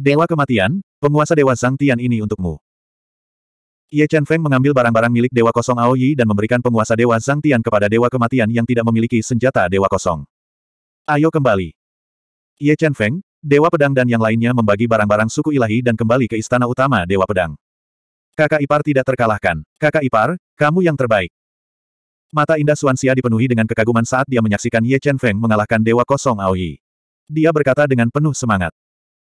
Dewa Kematian, penguasa Dewa Zhang Tian ini untukmu. Ye Chen Feng mengambil barang-barang milik Dewa Kosong Aoyi dan memberikan penguasa Dewa Zhang Tian kepada Dewa Kematian yang tidak memiliki senjata Dewa Kosong. Ayo kembali. Ye Chen Feng, Dewa Pedang dan yang lainnya membagi barang-barang suku ilahi dan kembali ke istana utama Dewa Pedang. Kakak ipar tidak terkalahkan. Kakak ipar, kamu yang terbaik. Mata indah Suansia dipenuhi dengan kekaguman saat dia menyaksikan Ye Chen Feng mengalahkan Dewa Kosong Aoyi. Dia berkata dengan penuh semangat.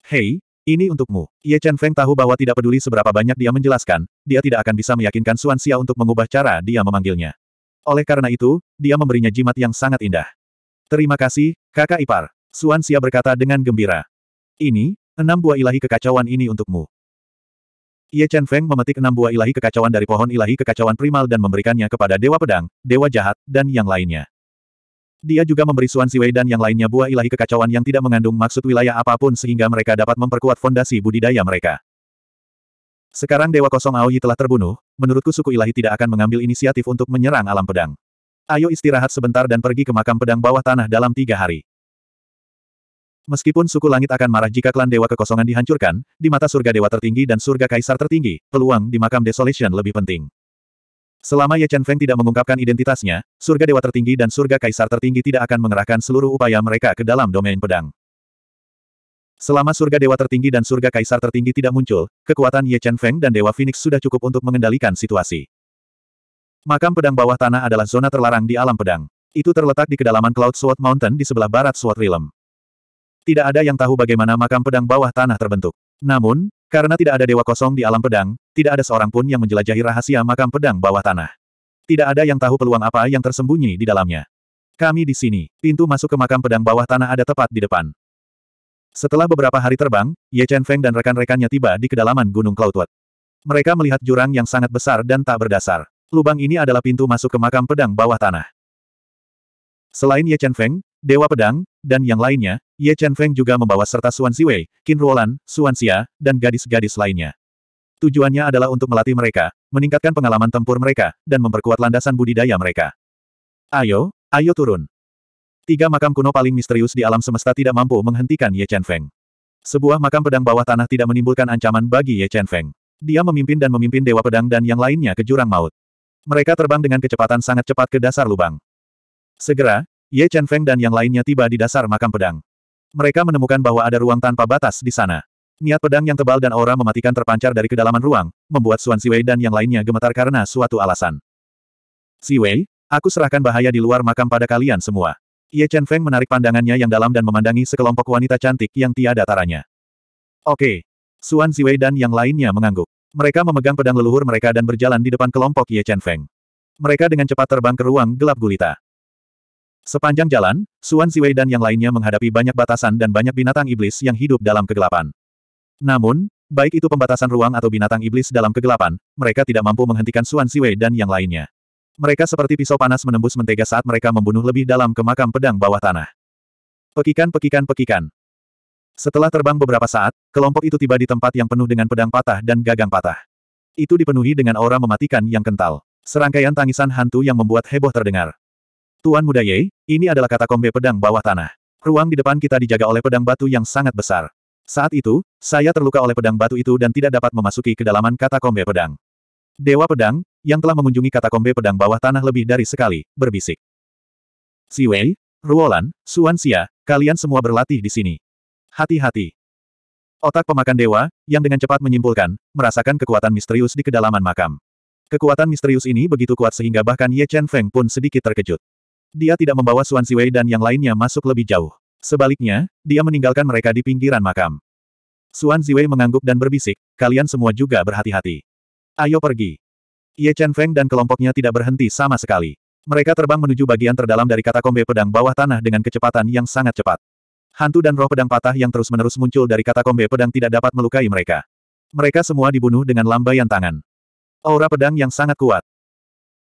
Hei, ini untukmu. Ye Chen Feng tahu bahwa tidak peduli seberapa banyak dia menjelaskan, dia tidak akan bisa meyakinkan Suan Xia untuk mengubah cara dia memanggilnya. Oleh karena itu, dia memberinya jimat yang sangat indah. Terima kasih, kakak ipar. Suan Xia berkata dengan gembira. Ini, enam buah ilahi kekacauan ini untukmu. Ye Chen Feng memetik enam buah ilahi kekacauan dari pohon ilahi kekacauan primal dan memberikannya kepada Dewa Pedang, Dewa Jahat, dan yang lainnya. Dia juga memberi Suan Ziwei dan yang lainnya buah ilahi kekacauan yang tidak mengandung maksud wilayah apapun sehingga mereka dapat memperkuat fondasi budidaya mereka. Sekarang Dewa Kosong Aoyi telah terbunuh, menurutku suku ilahi tidak akan mengambil inisiatif untuk menyerang alam pedang. Ayo istirahat sebentar dan pergi ke makam pedang bawah tanah dalam tiga hari. Meskipun suku langit akan marah jika klan Dewa Kekosongan dihancurkan, di mata surga Dewa Tertinggi dan surga Kaisar Tertinggi, peluang di makam Desolation lebih penting. Selama Ye Chen Feng tidak mengungkapkan identitasnya, surga dewa tertinggi dan surga kaisar tertinggi tidak akan mengerahkan seluruh upaya mereka ke dalam domain pedang. Selama surga dewa tertinggi dan surga kaisar tertinggi tidak muncul, kekuatan Ye Chen Feng dan Dewa Phoenix sudah cukup untuk mengendalikan situasi. Makam pedang bawah tanah adalah zona terlarang di alam pedang. Itu terletak di kedalaman Cloud Sword Mountain di sebelah barat Sword Realm. Tidak ada yang tahu bagaimana makam pedang bawah tanah terbentuk. Namun, karena tidak ada dewa kosong di alam pedang, tidak ada seorang pun yang menjelajahi rahasia makam pedang bawah tanah. Tidak ada yang tahu peluang apa yang tersembunyi di dalamnya. Kami di sini, pintu masuk ke makam pedang bawah tanah ada tepat di depan. Setelah beberapa hari terbang, Ye Chen Feng dan rekan-rekannya tiba di kedalaman Gunung Cloudwood. Mereka melihat jurang yang sangat besar dan tak berdasar. Lubang ini adalah pintu masuk ke makam pedang bawah tanah. Selain Ye Chen Feng, Dewa Pedang, dan yang lainnya, Ye Chen Feng juga membawa serta Xuan Siwei, Qin Ruolan, Suan Xia, dan gadis-gadis lainnya. Tujuannya adalah untuk melatih mereka, meningkatkan pengalaman tempur mereka, dan memperkuat landasan budidaya mereka. Ayo, ayo turun. Tiga makam kuno paling misterius di alam semesta tidak mampu menghentikan Ye Chen Feng. Sebuah makam pedang bawah tanah tidak menimbulkan ancaman bagi Ye Chen Feng. Dia memimpin dan memimpin Dewa Pedang dan yang lainnya ke jurang maut. Mereka terbang dengan kecepatan sangat cepat ke dasar lubang. Segera, Ye Chen Feng dan yang lainnya tiba di dasar makam pedang. Mereka menemukan bahwa ada ruang tanpa batas di sana. Niat pedang yang tebal dan aura mematikan terpancar dari kedalaman ruang, membuat Xuan Siwei dan yang lainnya gemetar karena suatu alasan. Siwei, aku serahkan bahaya di luar makam pada kalian semua. Ye Chen Feng menarik pandangannya yang dalam dan memandangi sekelompok wanita cantik yang tiada taranya. Oke. Xuan Siwei dan yang lainnya mengangguk. Mereka memegang pedang leluhur mereka dan berjalan di depan kelompok Ye Chen Feng. Mereka dengan cepat terbang ke ruang gelap gulita. Sepanjang jalan, Suan Ziwei dan yang lainnya menghadapi banyak batasan dan banyak binatang iblis yang hidup dalam kegelapan. Namun, baik itu pembatasan ruang atau binatang iblis dalam kegelapan, mereka tidak mampu menghentikan Suan Ziwei dan yang lainnya. Mereka seperti pisau panas menembus mentega saat mereka membunuh lebih dalam ke makam pedang bawah tanah. Pekikan-pekikan-pekikan. Setelah terbang beberapa saat, kelompok itu tiba di tempat yang penuh dengan pedang patah dan gagang patah. Itu dipenuhi dengan aura mematikan yang kental. Serangkaian tangisan hantu yang membuat heboh terdengar. Tuan Muda Ye, ini adalah kata kombe pedang bawah tanah. Ruang di depan kita dijaga oleh pedang batu yang sangat besar. Saat itu, saya terluka oleh pedang batu itu dan tidak dapat memasuki kedalaman kata kombe pedang. Dewa pedang, yang telah mengunjungi kata katakombe pedang bawah tanah lebih dari sekali, berbisik. Si Wei, Ruolan, Suan Suansia, kalian semua berlatih di sini. Hati-hati. Otak pemakan dewa, yang dengan cepat menyimpulkan, merasakan kekuatan misterius di kedalaman makam. Kekuatan misterius ini begitu kuat sehingga bahkan Ye Chen Feng pun sedikit terkejut. Dia tidak membawa Suan Siwei dan yang lainnya masuk lebih jauh. Sebaliknya, dia meninggalkan mereka di pinggiran makam. Suan Ziwei mengangguk dan berbisik, kalian semua juga berhati-hati. Ayo pergi. Ye Chen Feng dan kelompoknya tidak berhenti sama sekali. Mereka terbang menuju bagian terdalam dari katakombe pedang bawah tanah dengan kecepatan yang sangat cepat. Hantu dan roh pedang patah yang terus-menerus muncul dari katakombe pedang tidak dapat melukai mereka. Mereka semua dibunuh dengan lambaian tangan. Aura pedang yang sangat kuat.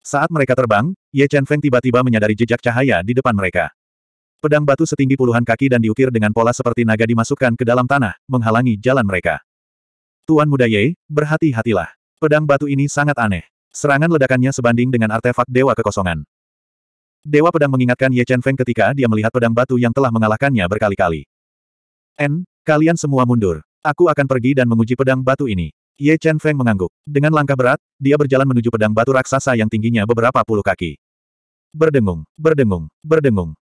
Saat mereka terbang, Ye Chen Feng tiba-tiba menyadari jejak cahaya di depan mereka. Pedang batu setinggi puluhan kaki dan diukir dengan pola seperti naga dimasukkan ke dalam tanah, menghalangi jalan mereka. Tuan muda Ye, berhati-hatilah. Pedang batu ini sangat aneh. Serangan ledakannya sebanding dengan artefak Dewa Kekosongan. Dewa Pedang mengingatkan Ye Chen Feng ketika dia melihat pedang batu yang telah mengalahkannya berkali-kali. N, kalian semua mundur. Aku akan pergi dan menguji pedang batu ini. Ye Chen Feng mengangguk. Dengan langkah berat, dia berjalan menuju pedang batu raksasa yang tingginya beberapa puluh kaki. Berdengung, berdengung, berdengung.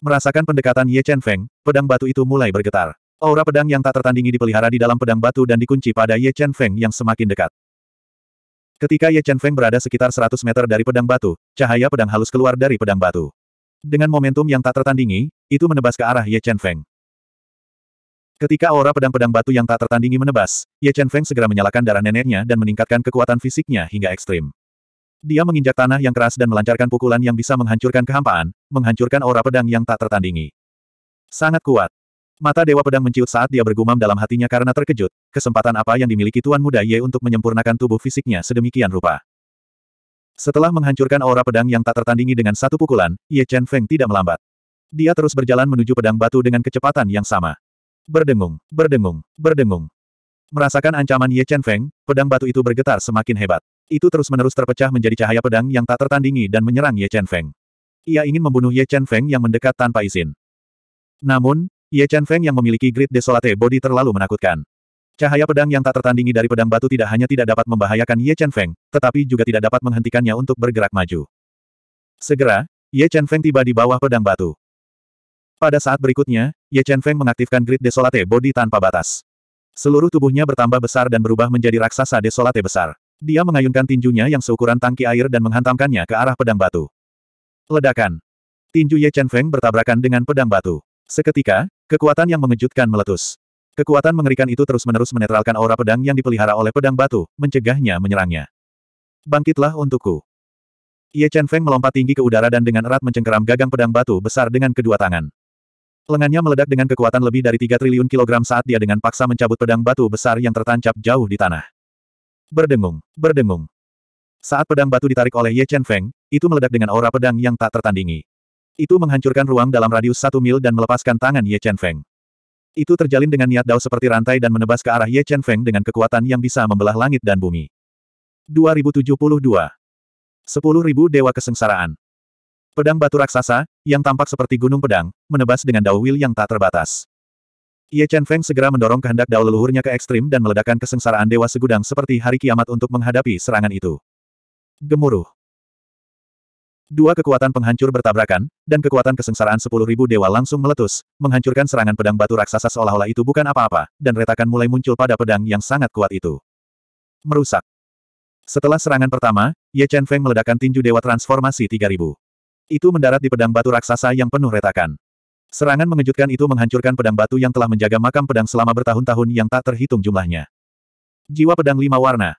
Merasakan pendekatan Ye Chen Feng, pedang batu itu mulai bergetar. Aura pedang yang tak tertandingi dipelihara di dalam pedang batu dan dikunci pada Ye Chen Feng yang semakin dekat. Ketika Ye Chen Feng berada sekitar 100 meter dari pedang batu, cahaya pedang halus keluar dari pedang batu. Dengan momentum yang tak tertandingi, itu menebas ke arah Ye Chen Feng. Ketika aura pedang-pedang batu yang tak tertandingi menebas, Ye Chen Feng segera menyalakan darah neneknya dan meningkatkan kekuatan fisiknya hingga ekstrim. Dia menginjak tanah yang keras dan melancarkan pukulan yang bisa menghancurkan kehampaan, menghancurkan aura pedang yang tak tertandingi. Sangat kuat. Mata Dewa Pedang menciut saat dia bergumam dalam hatinya karena terkejut, kesempatan apa yang dimiliki Tuan Muda Ye untuk menyempurnakan tubuh fisiknya sedemikian rupa. Setelah menghancurkan aura pedang yang tak tertandingi dengan satu pukulan, Ye Chen Feng tidak melambat. Dia terus berjalan menuju pedang batu dengan kecepatan yang sama. Berdengung, berdengung, berdengung. Merasakan ancaman Ye Chen Feng, pedang batu itu bergetar semakin hebat. Itu terus-menerus terpecah menjadi cahaya pedang yang tak tertandingi dan menyerang Ye Chen Feng. Ia ingin membunuh Ye Chen Feng yang mendekat tanpa izin. Namun, Ye Chen Feng yang memiliki grid desolate body terlalu menakutkan. Cahaya pedang yang tak tertandingi dari pedang batu tidak hanya tidak dapat membahayakan Ye Chen Feng, tetapi juga tidak dapat menghentikannya untuk bergerak maju. Segera, Ye Chen Feng tiba di bawah pedang batu. Pada saat berikutnya, Ye Chen Feng mengaktifkan grid desolate body tanpa batas. Seluruh tubuhnya bertambah besar dan berubah menjadi raksasa desolate besar. Dia mengayunkan tinjunya yang seukuran tangki air dan menghantamkannya ke arah pedang batu. Ledakan. Tinju Ye Chen Feng bertabrakan dengan pedang batu. Seketika, kekuatan yang mengejutkan meletus. Kekuatan mengerikan itu terus-menerus menetralkan aura pedang yang dipelihara oleh pedang batu, mencegahnya menyerangnya. Bangkitlah untukku. Ye Chen Feng melompat tinggi ke udara dan dengan erat mencengkeram gagang pedang batu besar dengan kedua tangan. Lengannya meledak dengan kekuatan lebih dari 3 triliun kilogram saat dia dengan paksa mencabut pedang batu besar yang tertancap jauh di tanah. Berdengung, berdengung. Saat pedang batu ditarik oleh Ye Chen Feng, itu meledak dengan aura pedang yang tak tertandingi. Itu menghancurkan ruang dalam radius satu mil dan melepaskan tangan Ye Chen Feng. Itu terjalin dengan niat dao seperti rantai dan menebas ke arah Ye Chen Feng dengan kekuatan yang bisa membelah langit dan bumi. 2072. 10.000 Dewa Kesengsaraan Pedang batu raksasa, yang tampak seperti gunung pedang, menebas dengan wil yang tak terbatas. Ye Chen Feng segera mendorong kehendak dao leluhurnya ke ekstrim dan meledakkan kesengsaraan dewa segudang seperti hari kiamat untuk menghadapi serangan itu. Gemuruh. Dua kekuatan penghancur bertabrakan, dan kekuatan kesengsaraan sepuluh ribu dewa langsung meletus, menghancurkan serangan pedang batu raksasa seolah-olah itu bukan apa-apa, dan retakan mulai muncul pada pedang yang sangat kuat itu. Merusak. Setelah serangan pertama, Ye Chen Feng meledakkan tinju dewa transformasi 3000. Itu mendarat di pedang batu raksasa yang penuh retakan. Serangan mengejutkan itu menghancurkan pedang batu yang telah menjaga makam pedang selama bertahun-tahun yang tak terhitung jumlahnya. Jiwa pedang lima warna.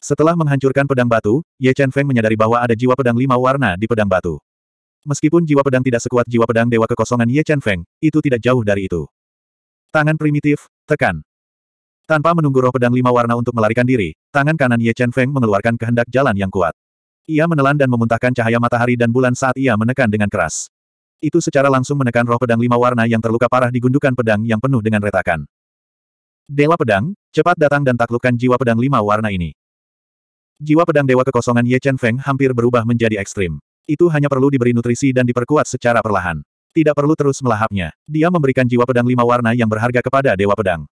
Setelah menghancurkan pedang batu, Ye Chen Feng menyadari bahwa ada jiwa pedang lima warna di pedang batu. Meskipun jiwa pedang tidak sekuat jiwa pedang dewa kekosongan Ye Chen Feng, itu tidak jauh dari itu. Tangan primitif, tekan. Tanpa menunggu roh pedang lima warna untuk melarikan diri, tangan kanan Ye Chen Feng mengeluarkan kehendak jalan yang kuat. Ia menelan dan memuntahkan cahaya matahari dan bulan saat ia menekan dengan keras. Itu secara langsung menekan roh pedang lima warna yang terluka parah di gundukan pedang yang penuh dengan retakan. Dewa pedang, cepat datang dan taklukkan jiwa pedang lima warna ini. Jiwa pedang dewa kekosongan Ye Chen Feng hampir berubah menjadi ekstrim. Itu hanya perlu diberi nutrisi dan diperkuat secara perlahan. Tidak perlu terus melahapnya. Dia memberikan jiwa pedang lima warna yang berharga kepada dewa pedang.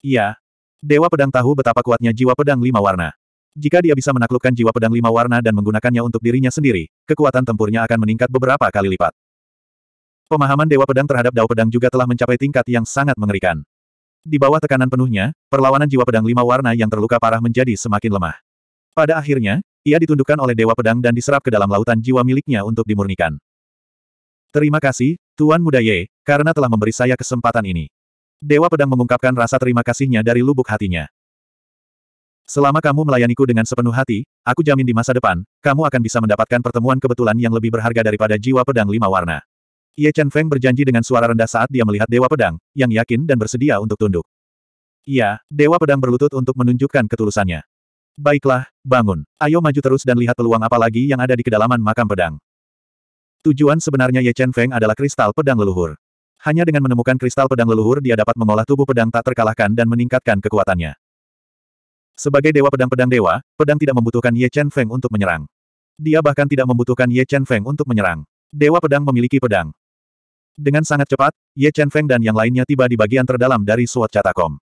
Iya. Dewa pedang tahu betapa kuatnya jiwa pedang lima warna. Jika dia bisa menaklukkan jiwa pedang lima warna dan menggunakannya untuk dirinya sendiri, kekuatan tempurnya akan meningkat beberapa kali lipat. Pemahaman Dewa Pedang terhadap Dao Pedang juga telah mencapai tingkat yang sangat mengerikan. Di bawah tekanan penuhnya, perlawanan jiwa pedang lima warna yang terluka parah menjadi semakin lemah. Pada akhirnya, ia ditundukkan oleh Dewa Pedang dan diserap ke dalam lautan jiwa miliknya untuk dimurnikan. Terima kasih, Tuan Muda Ye, karena telah memberi saya kesempatan ini. Dewa Pedang mengungkapkan rasa terima kasihnya dari lubuk hatinya. Selama kamu melayaniku dengan sepenuh hati, aku jamin di masa depan, kamu akan bisa mendapatkan pertemuan kebetulan yang lebih berharga daripada jiwa pedang lima warna. Ye Chen Feng berjanji dengan suara rendah saat dia melihat Dewa Pedang, yang yakin dan bersedia untuk tunduk. Iya, Dewa Pedang berlutut untuk menunjukkan ketulusannya. Baiklah, bangun. Ayo maju terus dan lihat peluang apa lagi yang ada di kedalaman makam pedang. Tujuan sebenarnya Ye Chen Feng adalah kristal pedang leluhur. Hanya dengan menemukan kristal pedang leluhur dia dapat mengolah tubuh pedang tak terkalahkan dan meningkatkan kekuatannya. Sebagai dewa pedang-pedang dewa, pedang tidak membutuhkan Ye Chen Feng untuk menyerang. Dia bahkan tidak membutuhkan Ye Chen Feng untuk menyerang. Dewa pedang memiliki pedang. Dengan sangat cepat, Ye Chen Feng dan yang lainnya tiba di bagian terdalam dari suatu Catakom.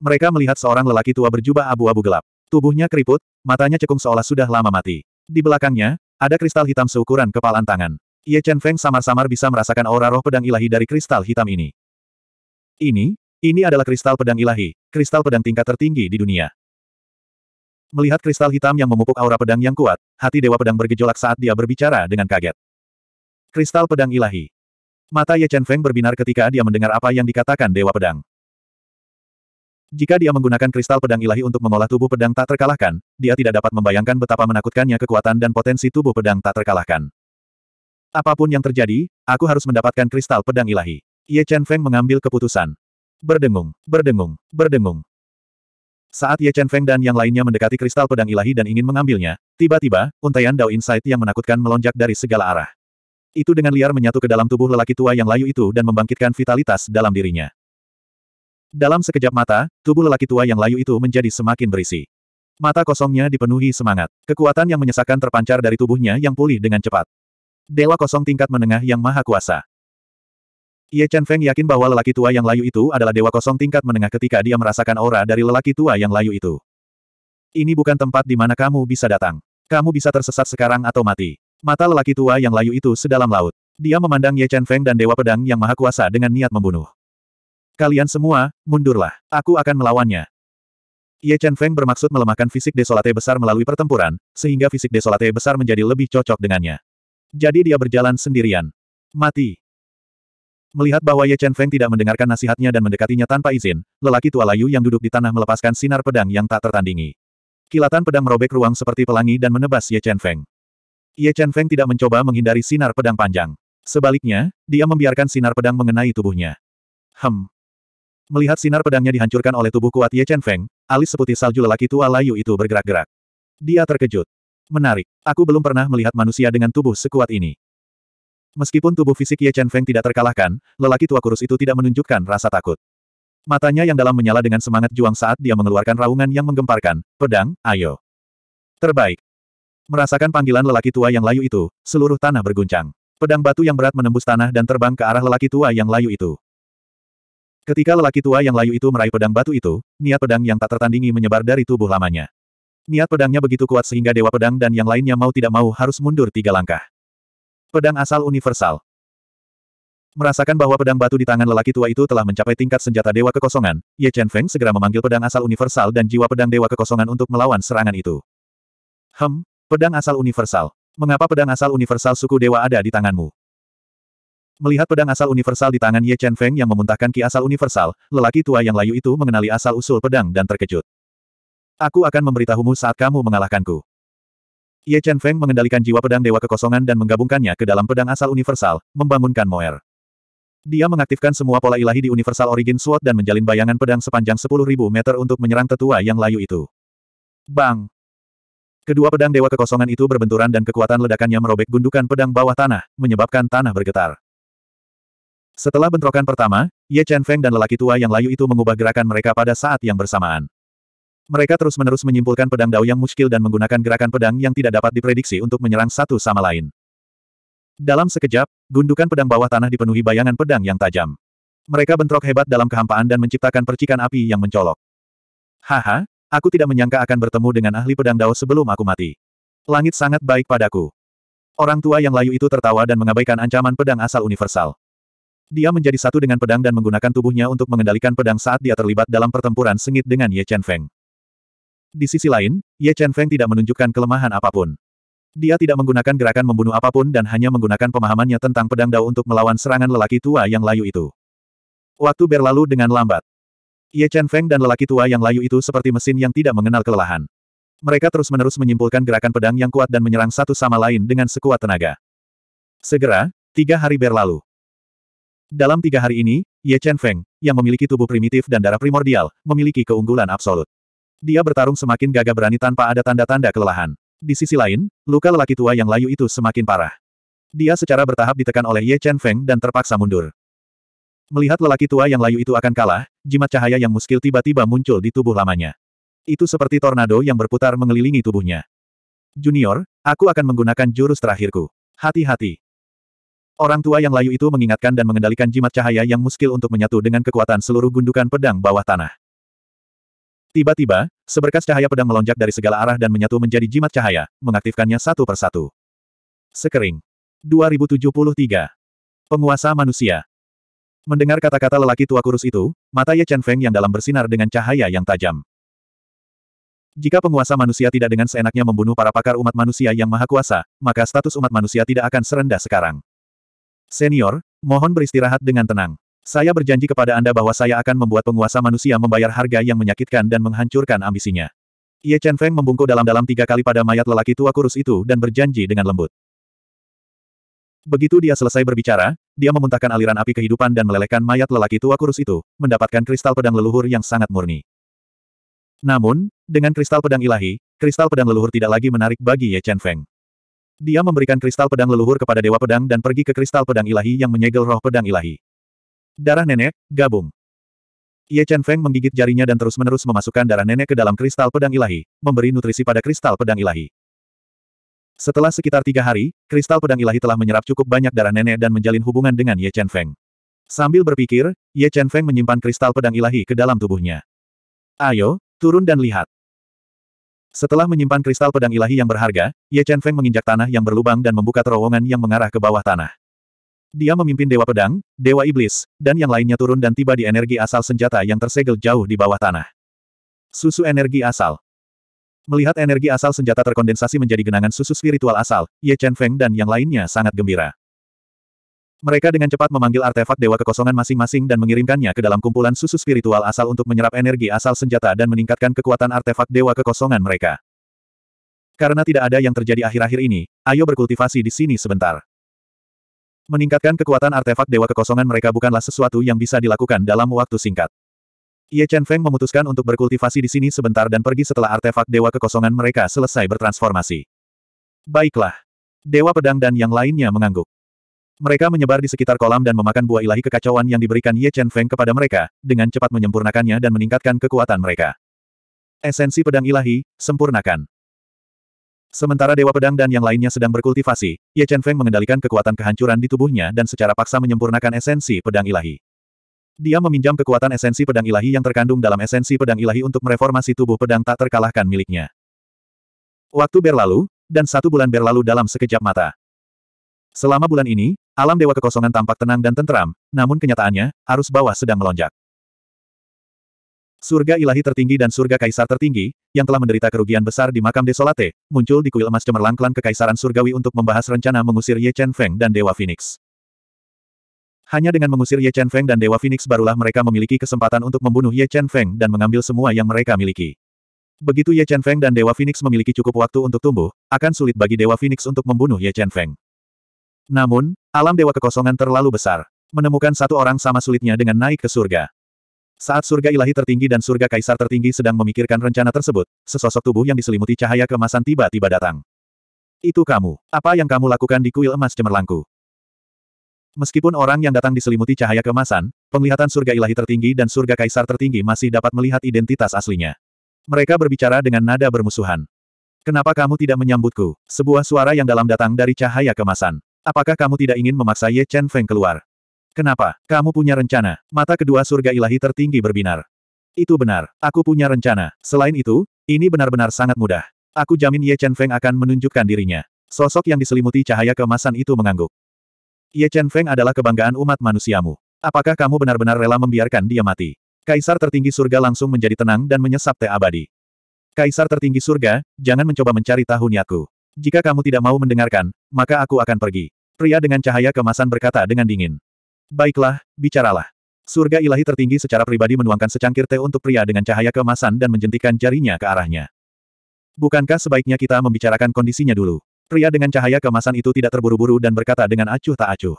Mereka melihat seorang lelaki tua berjubah abu-abu gelap. Tubuhnya keriput, matanya cekung seolah sudah lama mati. Di belakangnya, ada kristal hitam seukuran kepalan tangan. Ye Chen Feng samar-samar bisa merasakan aura roh pedang ilahi dari kristal hitam ini. Ini, ini adalah kristal pedang ilahi, kristal pedang tingkat tertinggi di dunia. Melihat kristal hitam yang memupuk aura pedang yang kuat, hati Dewa Pedang bergejolak saat dia berbicara dengan kaget. Kristal Pedang Ilahi. Mata Ye Chen Feng berbinar ketika dia mendengar apa yang dikatakan Dewa Pedang. Jika dia menggunakan kristal pedang ilahi untuk mengolah tubuh pedang tak terkalahkan, dia tidak dapat membayangkan betapa menakutkannya kekuatan dan potensi tubuh pedang tak terkalahkan. Apapun yang terjadi, aku harus mendapatkan kristal pedang ilahi. Ye Chen Feng mengambil keputusan. Berdengung, berdengung, berdengung. Saat Ye Chen Feng dan yang lainnya mendekati kristal pedang ilahi dan ingin mengambilnya, tiba-tiba, untaian Dao Insight yang menakutkan melonjak dari segala arah. Itu dengan liar menyatu ke dalam tubuh lelaki tua yang layu itu dan membangkitkan vitalitas dalam dirinya. Dalam sekejap mata, tubuh lelaki tua yang layu itu menjadi semakin berisi. Mata kosongnya dipenuhi semangat. Kekuatan yang menyesakan terpancar dari tubuhnya yang pulih dengan cepat. Dewa kosong tingkat menengah yang maha kuasa. Ye Chen Feng yakin bahwa lelaki tua yang layu itu adalah dewa kosong tingkat menengah ketika dia merasakan aura dari lelaki tua yang layu itu. Ini bukan tempat di mana kamu bisa datang. Kamu bisa tersesat sekarang atau mati. Mata lelaki tua yang layu itu sedalam laut. Dia memandang Ye Chen Feng dan Dewa Pedang yang Maha Kuasa dengan niat membunuh. Kalian semua, mundurlah. Aku akan melawannya. Ye Chen Feng bermaksud melemahkan fisik desolate besar melalui pertempuran, sehingga fisik desolate besar menjadi lebih cocok dengannya. Jadi dia berjalan sendirian. Mati. Melihat bahwa Ye Chen Feng tidak mendengarkan nasihatnya dan mendekatinya tanpa izin, lelaki tua layu yang duduk di tanah melepaskan sinar pedang yang tak tertandingi. Kilatan pedang merobek ruang seperti pelangi dan menebas Ye Chen Feng. Ye Chen Feng tidak mencoba menghindari sinar pedang panjang. Sebaliknya, dia membiarkan sinar pedang mengenai tubuhnya. Hem. Melihat sinar pedangnya dihancurkan oleh tubuh kuat Ye Chen Feng, alis seputih salju lelaki tua layu itu bergerak-gerak. Dia terkejut. Menarik. Aku belum pernah melihat manusia dengan tubuh sekuat ini. Meskipun tubuh fisik Ye Chen Feng tidak terkalahkan, lelaki tua kurus itu tidak menunjukkan rasa takut. Matanya yang dalam menyala dengan semangat juang saat dia mengeluarkan raungan yang menggemparkan, pedang, ayo. Terbaik. Merasakan panggilan lelaki tua yang layu itu, seluruh tanah berguncang. Pedang batu yang berat menembus tanah dan terbang ke arah lelaki tua yang layu itu. Ketika lelaki tua yang layu itu meraih pedang batu itu, niat pedang yang tak tertandingi menyebar dari tubuh lamanya. Niat pedangnya begitu kuat sehingga dewa pedang dan yang lainnya mau tidak mau harus mundur tiga langkah. Pedang asal universal. Merasakan bahwa pedang batu di tangan lelaki tua itu telah mencapai tingkat senjata dewa kekosongan, Ye Chen Feng segera memanggil pedang asal universal dan jiwa pedang dewa kekosongan untuk melawan serangan itu. Hem, pedang asal universal. Mengapa pedang asal universal suku dewa ada di tanganmu? Melihat pedang asal universal di tangan Ye Chen Feng yang memuntahkan ki asal universal, lelaki tua yang layu itu mengenali asal-usul pedang dan terkejut. Aku akan memberitahumu saat kamu mengalahkanku. Ye Chen Feng mengendalikan jiwa pedang Dewa Kekosongan dan menggabungkannya ke dalam pedang asal universal, membangunkan Moer. Dia mengaktifkan semua pola ilahi di Universal Origin Sword dan menjalin bayangan pedang sepanjang 10.000 meter untuk menyerang tetua yang layu itu. Bang! Kedua pedang Dewa Kekosongan itu berbenturan dan kekuatan ledakannya merobek gundukan pedang bawah tanah, menyebabkan tanah bergetar. Setelah bentrokan pertama, Ye Chen Feng dan lelaki tua yang layu itu mengubah gerakan mereka pada saat yang bersamaan. Mereka terus-menerus menyimpulkan pedang dao yang muskil dan menggunakan gerakan pedang yang tidak dapat diprediksi untuk menyerang satu sama lain. Dalam sekejap, gundukan pedang bawah tanah dipenuhi bayangan pedang yang tajam. Mereka bentrok hebat dalam kehampaan dan menciptakan percikan api yang mencolok. Haha, aku tidak menyangka akan bertemu dengan ahli pedang dao sebelum aku mati. Langit sangat baik padaku. Orang tua yang layu itu tertawa dan mengabaikan ancaman pedang asal universal. Dia menjadi satu dengan pedang dan menggunakan tubuhnya untuk mengendalikan pedang saat dia terlibat dalam pertempuran sengit dengan Ye Chen Feng. Di sisi lain, Ye Chen Feng tidak menunjukkan kelemahan apapun. Dia tidak menggunakan gerakan membunuh apapun dan hanya menggunakan pemahamannya tentang pedang dao untuk melawan serangan lelaki tua yang layu itu. Waktu berlalu dengan lambat. Ye Chen Feng dan lelaki tua yang layu itu seperti mesin yang tidak mengenal kelelahan. Mereka terus-menerus menyimpulkan gerakan pedang yang kuat dan menyerang satu sama lain dengan sekuat tenaga. Segera, tiga hari berlalu. Dalam tiga hari ini, Ye Chen Feng, yang memiliki tubuh primitif dan darah primordial, memiliki keunggulan absolut. Dia bertarung semakin gagah berani tanpa ada tanda-tanda kelelahan. Di sisi lain, luka lelaki tua yang layu itu semakin parah. Dia secara bertahap ditekan oleh Ye Chen Feng dan terpaksa mundur. Melihat lelaki tua yang layu itu akan kalah, jimat cahaya yang muskil tiba-tiba muncul di tubuh lamanya. Itu seperti tornado yang berputar mengelilingi tubuhnya. Junior, aku akan menggunakan jurus terakhirku. Hati-hati. Orang tua yang layu itu mengingatkan dan mengendalikan jimat cahaya yang muskil untuk menyatu dengan kekuatan seluruh gundukan pedang bawah tanah. Tiba-tiba, seberkas cahaya pedang melonjak dari segala arah dan menyatu menjadi jimat cahaya, mengaktifkannya satu persatu. Sekering. 2073. Penguasa manusia. Mendengar kata-kata lelaki tua kurus itu, mata Ye Chen Feng yang dalam bersinar dengan cahaya yang tajam. Jika penguasa manusia tidak dengan seenaknya membunuh para pakar umat manusia yang maha kuasa, maka status umat manusia tidak akan serendah sekarang. Senior, mohon beristirahat dengan tenang. Saya berjanji kepada Anda bahwa saya akan membuat penguasa manusia membayar harga yang menyakitkan dan menghancurkan ambisinya. Ye Chen Feng membungkuk dalam-dalam tiga kali pada mayat lelaki tua kurus itu dan berjanji dengan lembut. Begitu dia selesai berbicara, dia memuntahkan aliran api kehidupan dan melelehkan mayat lelaki tua kurus itu, mendapatkan kristal pedang leluhur yang sangat murni. Namun, dengan kristal pedang ilahi, kristal pedang leluhur tidak lagi menarik bagi Ye Chen Feng. Dia memberikan kristal pedang leluhur kepada Dewa Pedang dan pergi ke kristal pedang ilahi yang menyegel roh pedang ilahi. Darah nenek, gabung. Ye Chen Feng menggigit jarinya dan terus-menerus memasukkan darah nenek ke dalam kristal pedang ilahi, memberi nutrisi pada kristal pedang ilahi. Setelah sekitar tiga hari, kristal pedang ilahi telah menyerap cukup banyak darah nenek dan menjalin hubungan dengan Ye Chen Feng. Sambil berpikir, Ye Chen Feng menyimpan kristal pedang ilahi ke dalam tubuhnya. Ayo, turun dan lihat. Setelah menyimpan kristal pedang ilahi yang berharga, Ye Chen Feng menginjak tanah yang berlubang dan membuka terowongan yang mengarah ke bawah tanah. Dia memimpin Dewa Pedang, Dewa Iblis, dan yang lainnya turun dan tiba di energi asal senjata yang tersegel jauh di bawah tanah. Susu energi asal. Melihat energi asal senjata terkondensasi menjadi genangan susu spiritual asal, Ye Chen Feng dan yang lainnya sangat gembira. Mereka dengan cepat memanggil artefak dewa kekosongan masing-masing dan mengirimkannya ke dalam kumpulan susu spiritual asal untuk menyerap energi asal senjata dan meningkatkan kekuatan artefak dewa kekosongan mereka. Karena tidak ada yang terjadi akhir-akhir ini, ayo berkultivasi di sini sebentar. Meningkatkan kekuatan artefak Dewa Kekosongan mereka bukanlah sesuatu yang bisa dilakukan dalam waktu singkat. Ye Chen Feng memutuskan untuk berkultivasi di sini sebentar dan pergi setelah artefak Dewa Kekosongan mereka selesai bertransformasi. Baiklah. Dewa Pedang dan yang lainnya mengangguk. Mereka menyebar di sekitar kolam dan memakan buah ilahi kekacauan yang diberikan Ye Chen Feng kepada mereka, dengan cepat menyempurnakannya dan meningkatkan kekuatan mereka. Esensi pedang ilahi, sempurnakan. Sementara Dewa Pedang dan yang lainnya sedang berkultivasi, Ye Chen Feng mengendalikan kekuatan kehancuran di tubuhnya dan secara paksa menyempurnakan esensi pedang ilahi. Dia meminjam kekuatan esensi pedang ilahi yang terkandung dalam esensi pedang ilahi untuk mereformasi tubuh pedang tak terkalahkan miliknya. Waktu berlalu, dan satu bulan berlalu dalam sekejap mata. Selama bulan ini, alam Dewa Kekosongan tampak tenang dan tentram, namun kenyataannya, arus bawah sedang melonjak. Surga ilahi tertinggi dan surga kaisar tertinggi, yang telah menderita kerugian besar di makam desolate, muncul di kuil emas cemerlang klan kekaisaran surgawi untuk membahas rencana mengusir Ye Chen Feng dan Dewa Phoenix. Hanya dengan mengusir Ye Chen Feng dan Dewa Phoenix barulah mereka memiliki kesempatan untuk membunuh Ye Chen Feng dan mengambil semua yang mereka miliki. Begitu Ye Chen Feng dan Dewa Phoenix memiliki cukup waktu untuk tumbuh, akan sulit bagi Dewa Phoenix untuk membunuh Ye Chen Feng. Namun, alam Dewa Kekosongan terlalu besar. Menemukan satu orang sama sulitnya dengan naik ke surga. Saat surga ilahi tertinggi dan surga kaisar tertinggi sedang memikirkan rencana tersebut, sesosok tubuh yang diselimuti cahaya kemasan tiba-tiba datang. Itu kamu. Apa yang kamu lakukan di kuil emas cemerlangku? Meskipun orang yang datang diselimuti cahaya kemasan, penglihatan surga ilahi tertinggi dan surga kaisar tertinggi masih dapat melihat identitas aslinya. Mereka berbicara dengan nada bermusuhan. Kenapa kamu tidak menyambutku? Sebuah suara yang dalam datang dari cahaya kemasan. Apakah kamu tidak ingin memaksa Ye Chen Feng keluar? Kenapa? Kamu punya rencana. Mata kedua surga ilahi tertinggi berbinar. Itu benar. Aku punya rencana. Selain itu, ini benar-benar sangat mudah. Aku jamin Ye Chen Feng akan menunjukkan dirinya. Sosok yang diselimuti cahaya kemasan itu mengangguk. Ye Chen Feng adalah kebanggaan umat manusiamu. Apakah kamu benar-benar rela membiarkan dia mati? Kaisar tertinggi surga langsung menjadi tenang dan menyesap teh abadi. Kaisar tertinggi surga, jangan mencoba mencari tahu niatku. Jika kamu tidak mau mendengarkan, maka aku akan pergi. Pria dengan cahaya kemasan berkata dengan dingin. Baiklah, bicaralah. Surga ilahi tertinggi secara pribadi menuangkan secangkir teh untuk pria dengan cahaya kemasan dan menjentikan jarinya ke arahnya. Bukankah sebaiknya kita membicarakan kondisinya dulu? Pria dengan cahaya kemasan itu tidak terburu-buru dan berkata dengan acuh tak acuh.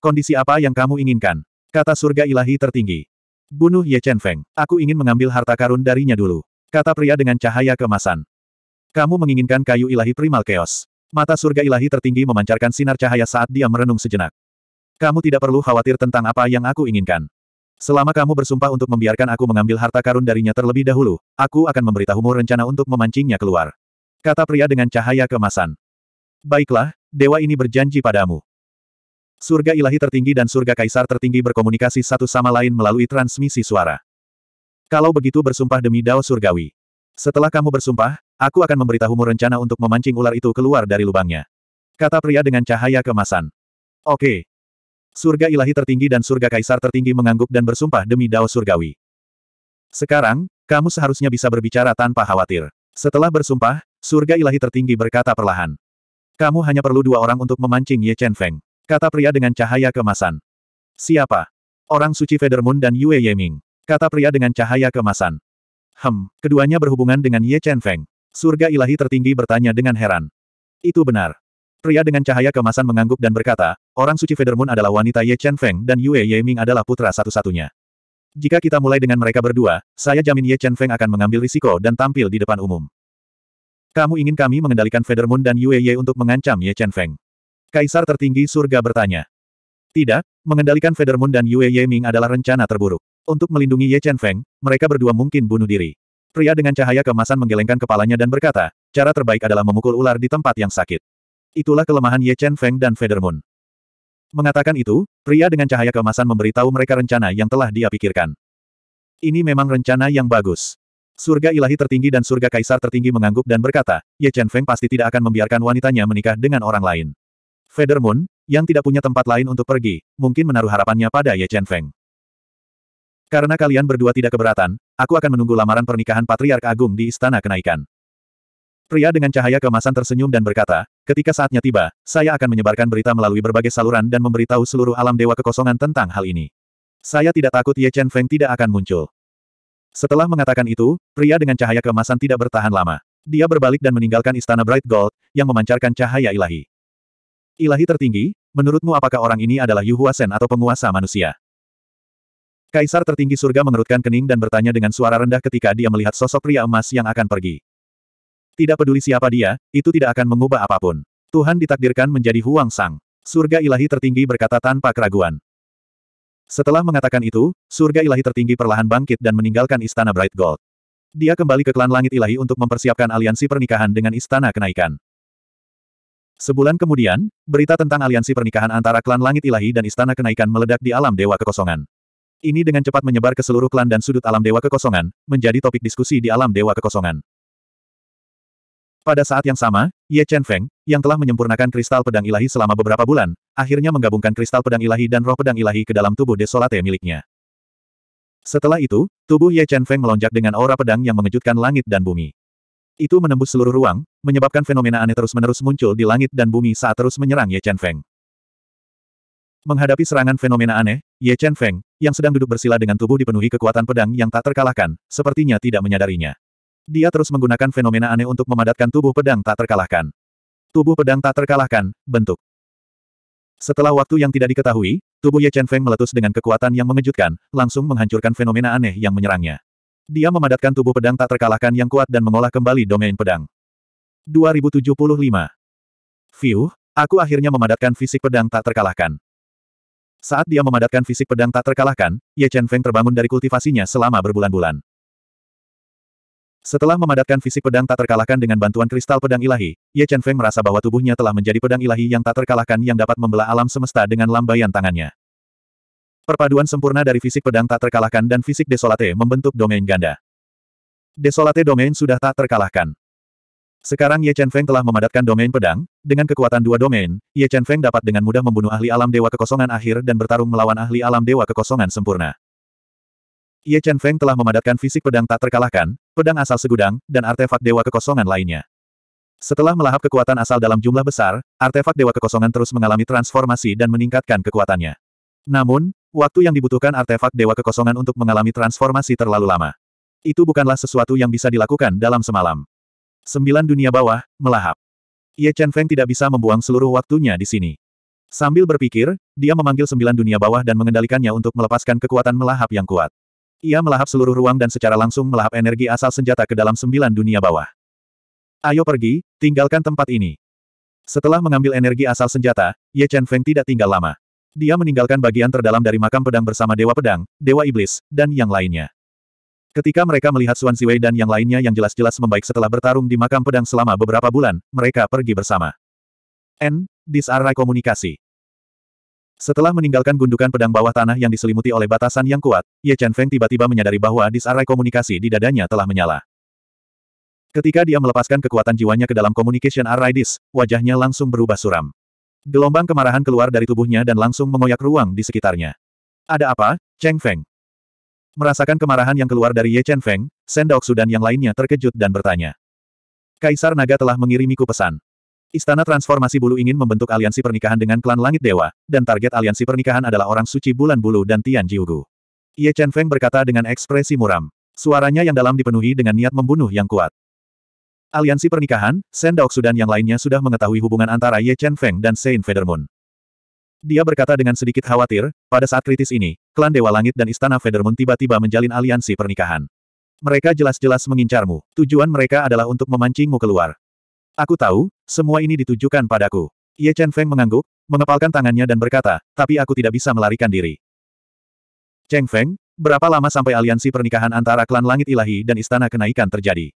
Kondisi apa yang kamu inginkan? Kata surga ilahi tertinggi. Bunuh Ye Chen Feng. Aku ingin mengambil harta karun darinya dulu. Kata pria dengan cahaya kemasan. Kamu menginginkan kayu ilahi primal chaos. Mata surga ilahi tertinggi memancarkan sinar cahaya saat dia merenung sejenak. Kamu tidak perlu khawatir tentang apa yang aku inginkan. Selama kamu bersumpah untuk membiarkan aku mengambil harta karun darinya terlebih dahulu, aku akan memberitahumu rencana untuk memancingnya keluar. Kata pria dengan cahaya kemasan. Baiklah, dewa ini berjanji padamu. Surga ilahi tertinggi dan surga kaisar tertinggi berkomunikasi satu sama lain melalui transmisi suara. Kalau begitu bersumpah demi Dao Surgawi. Setelah kamu bersumpah, aku akan memberitahumu rencana untuk memancing ular itu keluar dari lubangnya. Kata pria dengan cahaya kemasan. Oke, Surga ilahi tertinggi dan surga kaisar tertinggi mengangguk dan bersumpah demi Dao Surgawi. Sekarang, kamu seharusnya bisa berbicara tanpa khawatir. Setelah bersumpah, surga ilahi tertinggi berkata perlahan. Kamu hanya perlu dua orang untuk memancing Ye Chen Feng. Kata pria dengan cahaya kemasan. Siapa? Orang suci Federmoon dan Yue Yeming. Kata pria dengan cahaya kemasan. Hem, keduanya berhubungan dengan Ye Chen Feng. Surga ilahi tertinggi bertanya dengan heran. Itu benar. Pria dengan cahaya kemasan mengangguk dan berkata, orang suci Federmoon adalah wanita Ye Chen Feng dan Yue Ye Ming adalah putra satu-satunya. Jika kita mulai dengan mereka berdua, saya jamin Ye Chen Feng akan mengambil risiko dan tampil di depan umum. Kamu ingin kami mengendalikan Federmoon dan Yue Ye untuk mengancam Ye Chen Feng? Kaisar tertinggi surga bertanya. Tidak, mengendalikan Federmoon dan Yue Ye Ming adalah rencana terburuk. Untuk melindungi Ye Chen Feng, mereka berdua mungkin bunuh diri. Pria dengan cahaya kemasan menggelengkan kepalanya dan berkata, cara terbaik adalah memukul ular di tempat yang sakit. Itulah kelemahan Ye Chen Feng dan Feather Mengatakan itu, pria dengan cahaya keemasan memberitahu mereka rencana yang telah dia pikirkan. Ini memang rencana yang bagus. Surga ilahi tertinggi dan surga kaisar tertinggi mengangguk dan berkata, Ye Chen Feng pasti tidak akan membiarkan wanitanya menikah dengan orang lain. Feather yang tidak punya tempat lain untuk pergi, mungkin menaruh harapannya pada Ye Chen Feng. Karena kalian berdua tidak keberatan, aku akan menunggu lamaran pernikahan Patriark Agung di Istana Kenaikan. Pria dengan cahaya kemasan tersenyum dan berkata, ketika saatnya tiba, saya akan menyebarkan berita melalui berbagai saluran dan memberitahu seluruh alam dewa kekosongan tentang hal ini. Saya tidak takut Ye Chen Feng tidak akan muncul. Setelah mengatakan itu, pria dengan cahaya kemasan tidak bertahan lama. Dia berbalik dan meninggalkan istana Bright Gold, yang memancarkan cahaya ilahi. Ilahi tertinggi, menurutmu apakah orang ini adalah Yu Huasen atau penguasa manusia? Kaisar tertinggi surga mengerutkan kening dan bertanya dengan suara rendah ketika dia melihat sosok pria emas yang akan pergi. Tidak peduli siapa dia, itu tidak akan mengubah apapun. Tuhan ditakdirkan menjadi Huang Sang. Surga ilahi tertinggi berkata tanpa keraguan. Setelah mengatakan itu, surga ilahi tertinggi perlahan bangkit dan meninggalkan istana Bright Gold. Dia kembali ke klan langit ilahi untuk mempersiapkan aliansi pernikahan dengan istana kenaikan. Sebulan kemudian, berita tentang aliansi pernikahan antara klan langit ilahi dan istana kenaikan meledak di alam dewa kekosongan. Ini dengan cepat menyebar ke seluruh klan dan sudut alam dewa kekosongan, menjadi topik diskusi di alam dewa kekosongan. Pada saat yang sama, Ye Chen Feng, yang telah menyempurnakan kristal pedang ilahi selama beberapa bulan, akhirnya menggabungkan kristal pedang ilahi dan roh pedang ilahi ke dalam tubuh desolate miliknya. Setelah itu, tubuh Ye Chen Feng melonjak dengan aura pedang yang mengejutkan langit dan bumi. Itu menembus seluruh ruang, menyebabkan fenomena aneh terus-menerus muncul di langit dan bumi saat terus menyerang Ye Chen Feng. Menghadapi serangan fenomena aneh, Ye Chen Feng, yang sedang duduk bersila dengan tubuh dipenuhi kekuatan pedang yang tak terkalahkan, sepertinya tidak menyadarinya. Dia terus menggunakan fenomena aneh untuk memadatkan tubuh pedang tak terkalahkan. Tubuh pedang tak terkalahkan, bentuk. Setelah waktu yang tidak diketahui, tubuh Ye Chen Feng meletus dengan kekuatan yang mengejutkan, langsung menghancurkan fenomena aneh yang menyerangnya. Dia memadatkan tubuh pedang tak terkalahkan yang kuat dan mengolah kembali domain pedang. 2075. Fiuh, aku akhirnya memadatkan fisik pedang tak terkalahkan. Saat dia memadatkan fisik pedang tak terkalahkan, Ye Chen Feng terbangun dari kultivasinya selama berbulan-bulan. Setelah memadatkan fisik pedang tak terkalahkan dengan bantuan kristal pedang ilahi, Ye Chen Feng merasa bahwa tubuhnya telah menjadi pedang ilahi yang tak terkalahkan yang dapat membelah alam semesta dengan lambaian tangannya. Perpaduan sempurna dari fisik pedang tak terkalahkan dan fisik desolate membentuk domain ganda. Desolate domain sudah tak terkalahkan. Sekarang Ye Chen Feng telah memadatkan domain pedang, dengan kekuatan dua domain, Ye Chen Feng dapat dengan mudah membunuh ahli alam dewa kekosongan akhir dan bertarung melawan ahli alam dewa kekosongan sempurna. Ye Chen Feng telah memadatkan fisik pedang tak terkalahkan, pedang asal segudang, dan artefak dewa kekosongan lainnya. Setelah melahap kekuatan asal dalam jumlah besar, artefak dewa kekosongan terus mengalami transformasi dan meningkatkan kekuatannya. Namun, waktu yang dibutuhkan artefak dewa kekosongan untuk mengalami transformasi terlalu lama. Itu bukanlah sesuatu yang bisa dilakukan dalam semalam. Sembilan dunia bawah, melahap. Ye Chen Feng tidak bisa membuang seluruh waktunya di sini. Sambil berpikir, dia memanggil sembilan dunia bawah dan mengendalikannya untuk melepaskan kekuatan melahap yang kuat. Ia melahap seluruh ruang dan secara langsung melahap energi asal senjata ke dalam sembilan dunia bawah. Ayo pergi, tinggalkan tempat ini. Setelah mengambil energi asal senjata, Ye Chen Feng tidak tinggal lama. Dia meninggalkan bagian terdalam dari makam pedang bersama Dewa Pedang, Dewa Iblis, dan yang lainnya. Ketika mereka melihat Xuan Ziwei dan yang lainnya yang jelas-jelas membaik setelah bertarung di makam pedang selama beberapa bulan, mereka pergi bersama. N. Disarai komunikasi. Setelah meninggalkan gundukan pedang bawah tanah yang diselimuti oleh batasan yang kuat, Ye Chen Feng tiba-tiba menyadari bahwa disarai komunikasi di dadanya telah menyala. Ketika dia melepaskan kekuatan jiwanya ke dalam communication array dis, wajahnya langsung berubah suram. Gelombang kemarahan keluar dari tubuhnya dan langsung mengoyak ruang di sekitarnya. Ada apa, Cheng Feng? Merasakan kemarahan yang keluar dari Ye Chen Feng, Sen Daoksu dan yang lainnya terkejut dan bertanya. Kaisar Naga telah mengirimiku pesan. Istana Transformasi Bulu ingin membentuk aliansi pernikahan dengan klan Langit Dewa, dan target aliansi pernikahan adalah orang suci Bulan Bulu dan Tian Jiugu. Ye Chen Feng berkata dengan ekspresi muram. Suaranya yang dalam dipenuhi dengan niat membunuh yang kuat. Aliansi pernikahan, Sen Daoksu dan yang lainnya sudah mengetahui hubungan antara Ye Chen Feng dan Saint Federmoon. Dia berkata dengan sedikit khawatir, pada saat kritis ini, klan Dewa Langit dan Istana Federmoon tiba-tiba menjalin aliansi pernikahan. Mereka jelas-jelas mengincarmu. Tujuan mereka adalah untuk memancingmu keluar. Aku tahu, semua ini ditujukan padaku. Ye Chen Feng mengangguk, mengepalkan tangannya dan berkata, tapi aku tidak bisa melarikan diri. Cheng Feng, berapa lama sampai aliansi pernikahan antara klan langit ilahi dan istana kenaikan terjadi?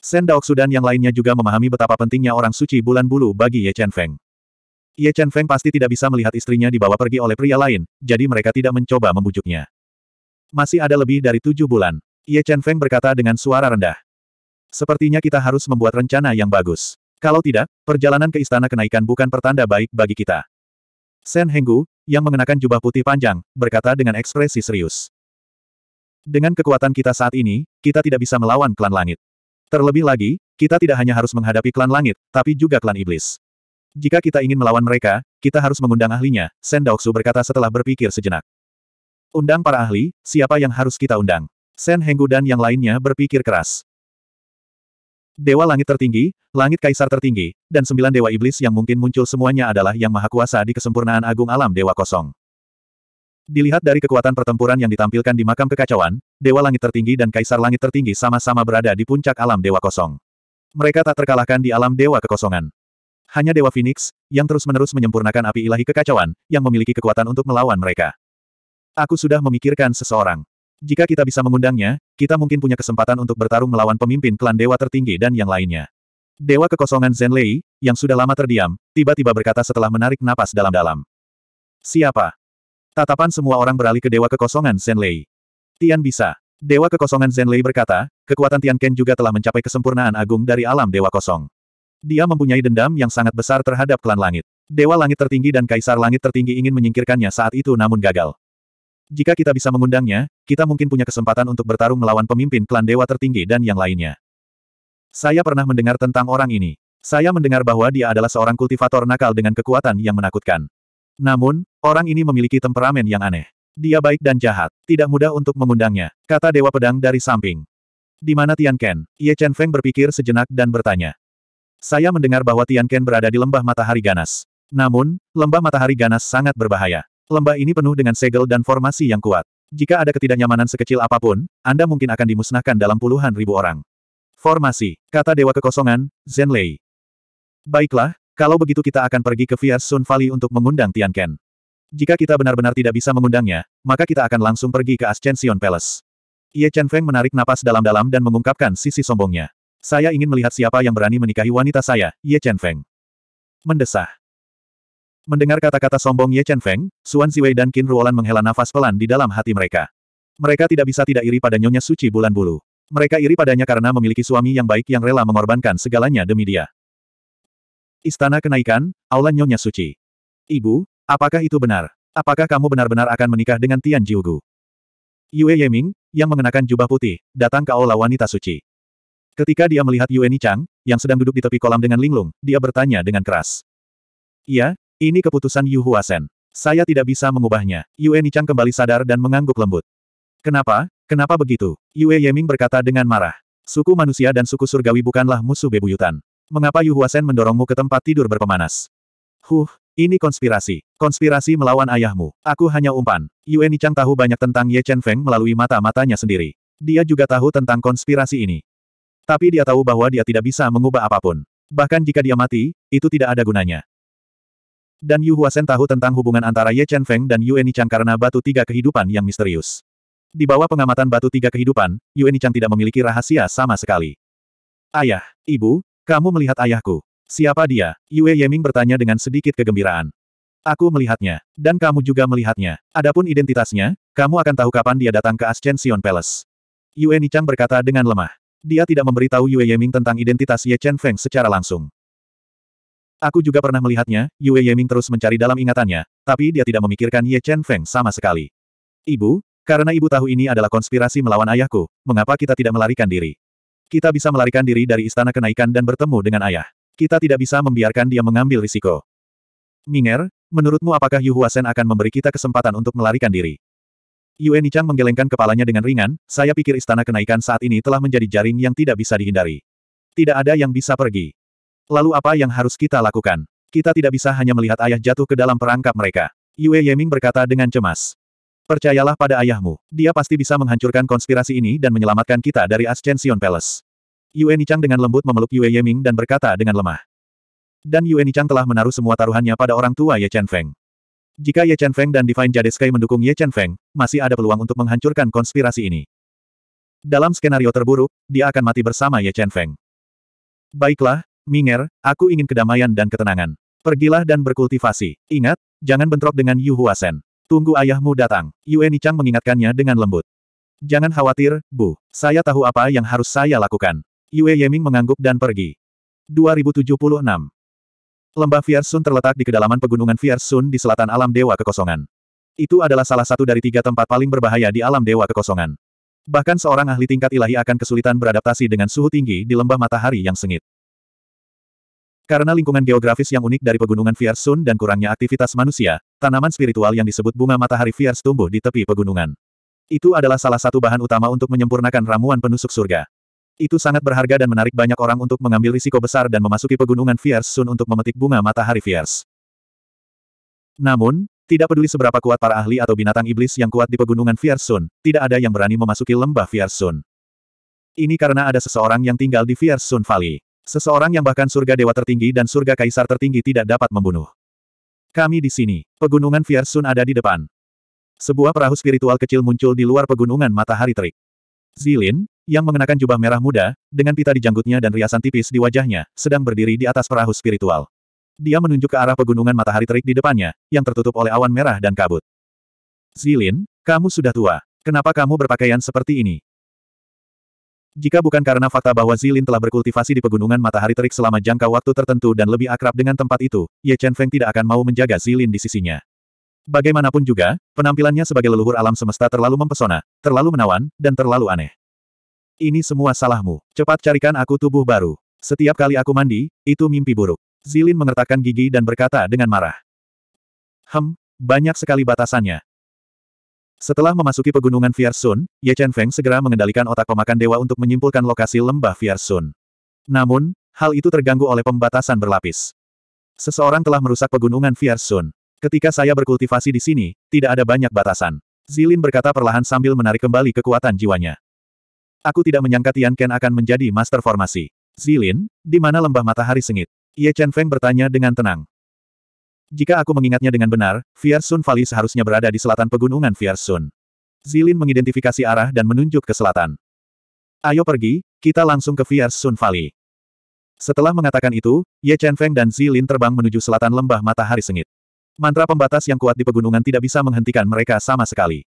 Sen Daoksu dan yang lainnya juga memahami betapa pentingnya orang suci bulan bulu bagi Ye Chen Feng. Ye Chen Feng pasti tidak bisa melihat istrinya dibawa pergi oleh pria lain, jadi mereka tidak mencoba membujuknya. Masih ada lebih dari tujuh bulan. Ye Chen Feng berkata dengan suara rendah. Sepertinya kita harus membuat rencana yang bagus. Kalau tidak, perjalanan ke istana kenaikan bukan pertanda baik bagi kita. Sen Henggu, yang mengenakan jubah putih panjang, berkata dengan ekspresi serius. Dengan kekuatan kita saat ini, kita tidak bisa melawan klan langit. Terlebih lagi, kita tidak hanya harus menghadapi klan langit, tapi juga klan iblis. Jika kita ingin melawan mereka, kita harus mengundang ahlinya, Sen Daoksu berkata setelah berpikir sejenak. Undang para ahli, siapa yang harus kita undang? Sen Henggu dan yang lainnya berpikir keras. Dewa langit tertinggi, langit kaisar tertinggi, dan sembilan dewa iblis yang mungkin muncul semuanya adalah yang maha kuasa di kesempurnaan agung alam dewa kosong. Dilihat dari kekuatan pertempuran yang ditampilkan di makam kekacauan, dewa langit tertinggi dan kaisar langit tertinggi sama-sama berada di puncak alam dewa kosong. Mereka tak terkalahkan di alam dewa kekosongan. Hanya Dewa Phoenix, yang terus-menerus menyempurnakan api ilahi kekacauan, yang memiliki kekuatan untuk melawan mereka. Aku sudah memikirkan seseorang. Jika kita bisa mengundangnya, kita mungkin punya kesempatan untuk bertarung melawan pemimpin klan dewa tertinggi dan yang lainnya. Dewa kekosongan Zen Lei, yang sudah lama terdiam, tiba-tiba berkata setelah menarik napas dalam-dalam. Siapa? Tatapan semua orang beralih ke Dewa kekosongan Zen Lei. Tian bisa. Dewa kekosongan Zen Lei berkata, kekuatan Tian Ken juga telah mencapai kesempurnaan agung dari alam Dewa kosong. Dia mempunyai dendam yang sangat besar terhadap klan langit. Dewa langit tertinggi dan kaisar langit tertinggi ingin menyingkirkannya saat itu namun gagal. Jika kita bisa mengundangnya, kita mungkin punya kesempatan untuk bertarung melawan pemimpin klan dewa tertinggi dan yang lainnya. Saya pernah mendengar tentang orang ini. Saya mendengar bahwa dia adalah seorang kultivator nakal dengan kekuatan yang menakutkan. Namun, orang ini memiliki temperamen yang aneh. Dia baik dan jahat, tidak mudah untuk mengundangnya, kata Dewa Pedang dari samping. Di mana Tian Ken? Ye Chen Feng berpikir sejenak dan bertanya. Saya mendengar bahwa Tian Ken berada di lembah matahari ganas. Namun, lembah matahari ganas sangat berbahaya. Lembah ini penuh dengan segel dan formasi yang kuat. Jika ada ketidaknyamanan sekecil apapun, Anda mungkin akan dimusnahkan dalam puluhan ribu orang. Formasi, kata Dewa Kekosongan, Zenlei. Baiklah, kalau begitu kita akan pergi ke Fierce Sun Valley untuk mengundang Tian Ken. Jika kita benar-benar tidak bisa mengundangnya, maka kita akan langsung pergi ke Ascension Palace. Ye Chen Feng menarik napas dalam-dalam dan mengungkapkan sisi sombongnya. Saya ingin melihat siapa yang berani menikahi wanita saya, Ye Chen Feng. Mendesah. Mendengar kata-kata sombong Ye Chen Feng, Xuan Ziwei dan Qin Ruolan menghela nafas pelan di dalam hati mereka. Mereka tidak bisa tidak iri pada Nyonya Suci Bulan Bulu. Mereka iri padanya karena memiliki suami yang baik yang rela mengorbankan segalanya demi dia. Istana Kenaikan, Aula Nyonya Suci. Ibu, apakah itu benar? Apakah kamu benar-benar akan menikah dengan Tian Jiugu? Yue Yeming, yang mengenakan jubah putih, datang ke Aula Wanita Suci. Ketika dia melihat Yue Nichang, yang sedang duduk di tepi kolam dengan linglung, dia bertanya dengan keras. Iya, ini keputusan Yu Huasen. Saya tidak bisa mengubahnya. Yue Nichang kembali sadar dan mengangguk lembut. Kenapa? Kenapa begitu? Yue Yeming berkata dengan marah. Suku manusia dan suku surgawi bukanlah musuh bebuyutan. Mengapa Yu Huasen mendorongmu ke tempat tidur berpemanas? Huh, ini konspirasi. Konspirasi melawan ayahmu. Aku hanya umpan. Yue Nichang tahu banyak tentang Ye Chen Feng melalui mata-matanya sendiri. Dia juga tahu tentang konspirasi ini. Tapi dia tahu bahwa dia tidak bisa mengubah apapun. Bahkan jika dia mati, itu tidak ada gunanya. Dan Yu Huasen tahu tentang hubungan antara Ye Chen Feng dan Yue Nichang karena batu tiga kehidupan yang misterius. Di bawah pengamatan batu tiga kehidupan, Yue Nichang tidak memiliki rahasia sama sekali. Ayah, ibu, kamu melihat ayahku. Siapa dia? Yue Yeming bertanya dengan sedikit kegembiraan. Aku melihatnya, dan kamu juga melihatnya. Adapun identitasnya, kamu akan tahu kapan dia datang ke Ascension Palace. Yue Nichang berkata dengan lemah. Dia tidak memberitahu Yue Yeming tentang identitas Ye Chen Feng secara langsung. Aku juga pernah melihatnya, Yue Yeming terus mencari dalam ingatannya, tapi dia tidak memikirkan Ye Chen Feng sama sekali. Ibu, karena ibu tahu ini adalah konspirasi melawan ayahku, mengapa kita tidak melarikan diri? Kita bisa melarikan diri dari istana kenaikan dan bertemu dengan ayah. Kita tidak bisa membiarkan dia mengambil risiko. Minger, menurutmu apakah Yu Huasen akan memberi kita kesempatan untuk melarikan diri? Yue Nichang menggelengkan kepalanya dengan ringan, saya pikir istana kenaikan saat ini telah menjadi jaring yang tidak bisa dihindari. Tidak ada yang bisa pergi. Lalu apa yang harus kita lakukan? Kita tidak bisa hanya melihat ayah jatuh ke dalam perangkap mereka. Yue Yeming berkata dengan cemas. Percayalah pada ayahmu, dia pasti bisa menghancurkan konspirasi ini dan menyelamatkan kita dari Ascension Palace. Yue Nichang dengan lembut memeluk Yue Yeming dan berkata dengan lemah. Dan Yue Nichang telah menaruh semua taruhannya pada orang tua Ye Chen Feng. Jika Ye Chen Feng dan Divine Jade Sky mendukung Ye Chen Feng, masih ada peluang untuk menghancurkan konspirasi ini. Dalam skenario terburuk, dia akan mati bersama Ye Chen Feng. Baiklah, Minger, aku ingin kedamaian dan ketenangan. Pergilah dan berkultivasi. Ingat, jangan bentrok dengan Yu Huasen. Tunggu ayahmu datang. Yue Nichang mengingatkannya dengan lembut. Jangan khawatir, Bu. Saya tahu apa yang harus saya lakukan. Yue Yeming mengangguk dan pergi. 2076 Lembah Fiersun terletak di kedalaman pegunungan Fiersun di selatan alam Dewa Kekosongan. Itu adalah salah satu dari tiga tempat paling berbahaya di alam Dewa Kekosongan. Bahkan seorang ahli tingkat ilahi akan kesulitan beradaptasi dengan suhu tinggi di lembah matahari yang sengit. Karena lingkungan geografis yang unik dari pegunungan Fiersun dan kurangnya aktivitas manusia, tanaman spiritual yang disebut bunga matahari Fiers tumbuh di tepi pegunungan. Itu adalah salah satu bahan utama untuk menyempurnakan ramuan penusuk surga. Itu sangat berharga dan menarik banyak orang untuk mengambil risiko besar dan memasuki pegunungan Fiersun untuk memetik bunga matahari Fiers. Namun, tidak peduli seberapa kuat para ahli atau binatang iblis yang kuat di pegunungan Fiersun, tidak ada yang berani memasuki lembah Fiersun. Ini karena ada seseorang yang tinggal di Fiersun Valley. Seseorang yang bahkan surga dewa tertinggi dan surga kaisar tertinggi tidak dapat membunuh. Kami di sini. Pegunungan Fiersun ada di depan. Sebuah perahu spiritual kecil muncul di luar pegunungan matahari terik. Zilin, yang mengenakan jubah merah muda, dengan pita di janggutnya dan riasan tipis di wajahnya, sedang berdiri di atas perahu spiritual. Dia menunjuk ke arah pegunungan matahari terik di depannya, yang tertutup oleh awan merah dan kabut. Zilin, kamu sudah tua. Kenapa kamu berpakaian seperti ini? Jika bukan karena fakta bahwa Zilin telah berkultivasi di pegunungan matahari terik selama jangka waktu tertentu dan lebih akrab dengan tempat itu, Ye Chen Feng tidak akan mau menjaga Zilin di sisinya. Bagaimanapun juga, penampilannya sebagai leluhur alam semesta terlalu mempesona, terlalu menawan, dan terlalu aneh. Ini semua salahmu. Cepat carikan aku tubuh baru. Setiap kali aku mandi, itu mimpi buruk. Zilin mengertakkan gigi dan berkata dengan marah. Hem, banyak sekali batasannya. Setelah memasuki pegunungan Fiersun, Ye Chen Feng segera mengendalikan otak pemakan dewa untuk menyimpulkan lokasi lembah Fiersun. Namun, hal itu terganggu oleh pembatasan berlapis. Seseorang telah merusak pegunungan Fiersun. Ketika saya berkultivasi di sini, tidak ada banyak batasan. Zilin berkata perlahan sambil menarik kembali kekuatan jiwanya. Aku tidak menyangka Tian Ken akan menjadi master formasi. Zilin, di mana lembah matahari sengit? Ye Chen Feng bertanya dengan tenang. Jika aku mengingatnya dengan benar, Fiersun Valley seharusnya berada di selatan pegunungan Fiersun. Zilin mengidentifikasi arah dan menunjuk ke selatan. Ayo pergi, kita langsung ke Fiersun Valley. Setelah mengatakan itu, Ye Chen Feng dan Zilin terbang menuju selatan lembah matahari sengit. Mantra pembatas yang kuat di pegunungan tidak bisa menghentikan mereka sama sekali.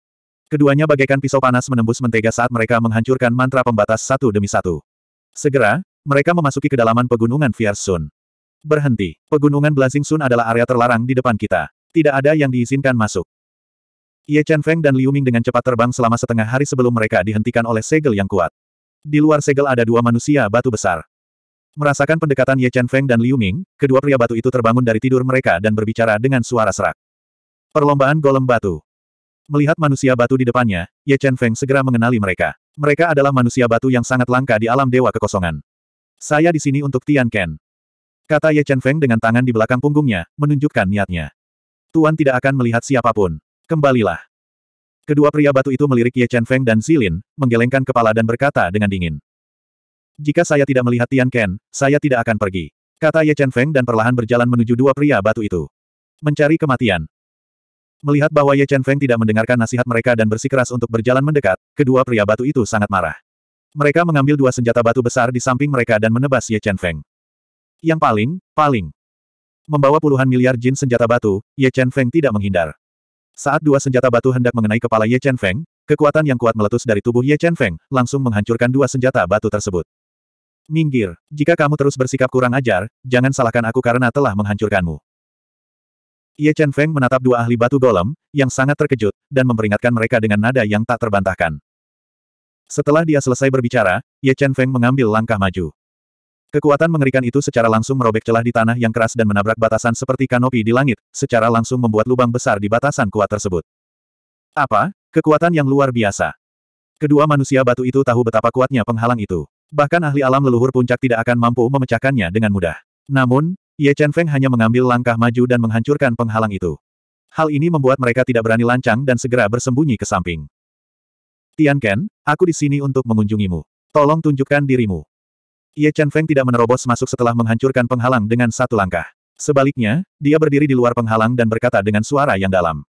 Keduanya bagaikan pisau panas menembus mentega saat mereka menghancurkan mantra pembatas satu demi satu. Segera, mereka memasuki kedalaman pegunungan Fiersun. Berhenti. Pegunungan Blazing Sun adalah area terlarang di depan kita. Tidak ada yang diizinkan masuk. Ye Chen Feng dan Liu Ming dengan cepat terbang selama setengah hari sebelum mereka dihentikan oleh segel yang kuat. Di luar segel ada dua manusia batu besar. Merasakan pendekatan Ye Chen Feng dan Liu Ming, kedua pria batu itu terbangun dari tidur mereka dan berbicara dengan suara serak. Perlombaan Golem Batu Melihat manusia batu di depannya, Ye Chen Feng segera mengenali mereka. Mereka adalah manusia batu yang sangat langka di alam dewa kekosongan. Saya di sini untuk Tian Ken. Kata Ye Chen Feng dengan tangan di belakang punggungnya, menunjukkan niatnya. Tuan tidak akan melihat siapapun. Kembalilah. Kedua pria batu itu melirik Ye Chen Feng dan Zilin, menggelengkan kepala dan berkata dengan dingin. Jika saya tidak melihat Tian Ken, saya tidak akan pergi. Kata Ye Chen Feng dan perlahan berjalan menuju dua pria batu itu. Mencari kematian. Melihat bahwa Ye Chen Feng tidak mendengarkan nasihat mereka dan bersikeras untuk berjalan mendekat, kedua pria batu itu sangat marah. Mereka mengambil dua senjata batu besar di samping mereka dan menebas Ye Chen Feng. Yang paling, paling. Membawa puluhan miliar jin senjata batu, Ye Chen Feng tidak menghindar. Saat dua senjata batu hendak mengenai kepala Ye Chen Feng, kekuatan yang kuat meletus dari tubuh Ye Chen Feng, langsung menghancurkan dua senjata batu tersebut. Minggir, jika kamu terus bersikap kurang ajar, jangan salahkan aku karena telah menghancurkanmu. Ye Chen Feng menatap dua ahli batu golem, yang sangat terkejut, dan memperingatkan mereka dengan nada yang tak terbantahkan. Setelah dia selesai berbicara, Ye Chen Feng mengambil langkah maju. Kekuatan mengerikan itu secara langsung merobek celah di tanah yang keras dan menabrak batasan seperti kanopi di langit, secara langsung membuat lubang besar di batasan kuat tersebut. Apa? Kekuatan yang luar biasa. Kedua manusia batu itu tahu betapa kuatnya penghalang itu. Bahkan ahli alam leluhur puncak tidak akan mampu memecahkannya dengan mudah. Namun, Ye Chen Feng hanya mengambil langkah maju dan menghancurkan penghalang itu. Hal ini membuat mereka tidak berani lancang dan segera bersembunyi ke samping. Tian Ken, aku di sini untuk mengunjungimu. Tolong tunjukkan dirimu. Ye Chen Feng tidak menerobos masuk setelah menghancurkan penghalang dengan satu langkah. Sebaliknya, dia berdiri di luar penghalang dan berkata dengan suara yang dalam.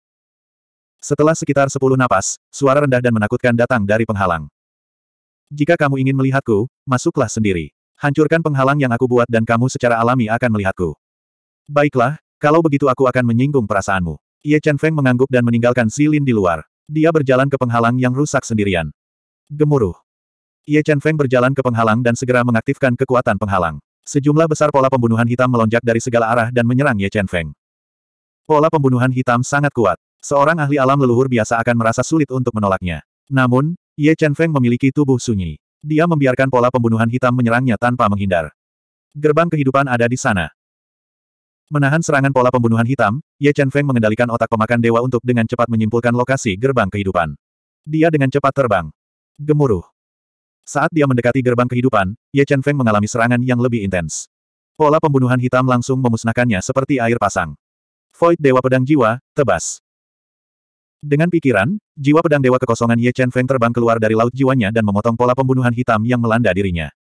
Setelah sekitar sepuluh napas, suara rendah dan menakutkan datang dari penghalang. Jika kamu ingin melihatku, masuklah sendiri. Hancurkan penghalang yang aku buat dan kamu secara alami akan melihatku. Baiklah, kalau begitu aku akan menyinggung perasaanmu. Ye Chen Feng mengangguk dan meninggalkan Zilin di luar. Dia berjalan ke penghalang yang rusak sendirian. Gemuruh. Ye Chen Feng berjalan ke penghalang dan segera mengaktifkan kekuatan penghalang. Sejumlah besar pola pembunuhan hitam melonjak dari segala arah dan menyerang Ye Chen Feng. Pola pembunuhan hitam sangat kuat. Seorang ahli alam leluhur biasa akan merasa sulit untuk menolaknya. Namun, Ye Chen Feng memiliki tubuh sunyi. Dia membiarkan pola pembunuhan hitam menyerangnya tanpa menghindar. Gerbang kehidupan ada di sana. Menahan serangan pola pembunuhan hitam, Ye Chen Feng mengendalikan otak pemakan dewa untuk dengan cepat menyimpulkan lokasi gerbang kehidupan. Dia dengan cepat terbang. Gemuruh. Saat dia mendekati gerbang kehidupan, Ye Chen Feng mengalami serangan yang lebih intens. Pola pembunuhan hitam langsung memusnahkannya seperti air pasang. Void Dewa Pedang Jiwa, tebas. Dengan pikiran, jiwa pedang Dewa Kekosongan Ye Chen Feng terbang keluar dari laut jiwanya dan memotong pola pembunuhan hitam yang melanda dirinya.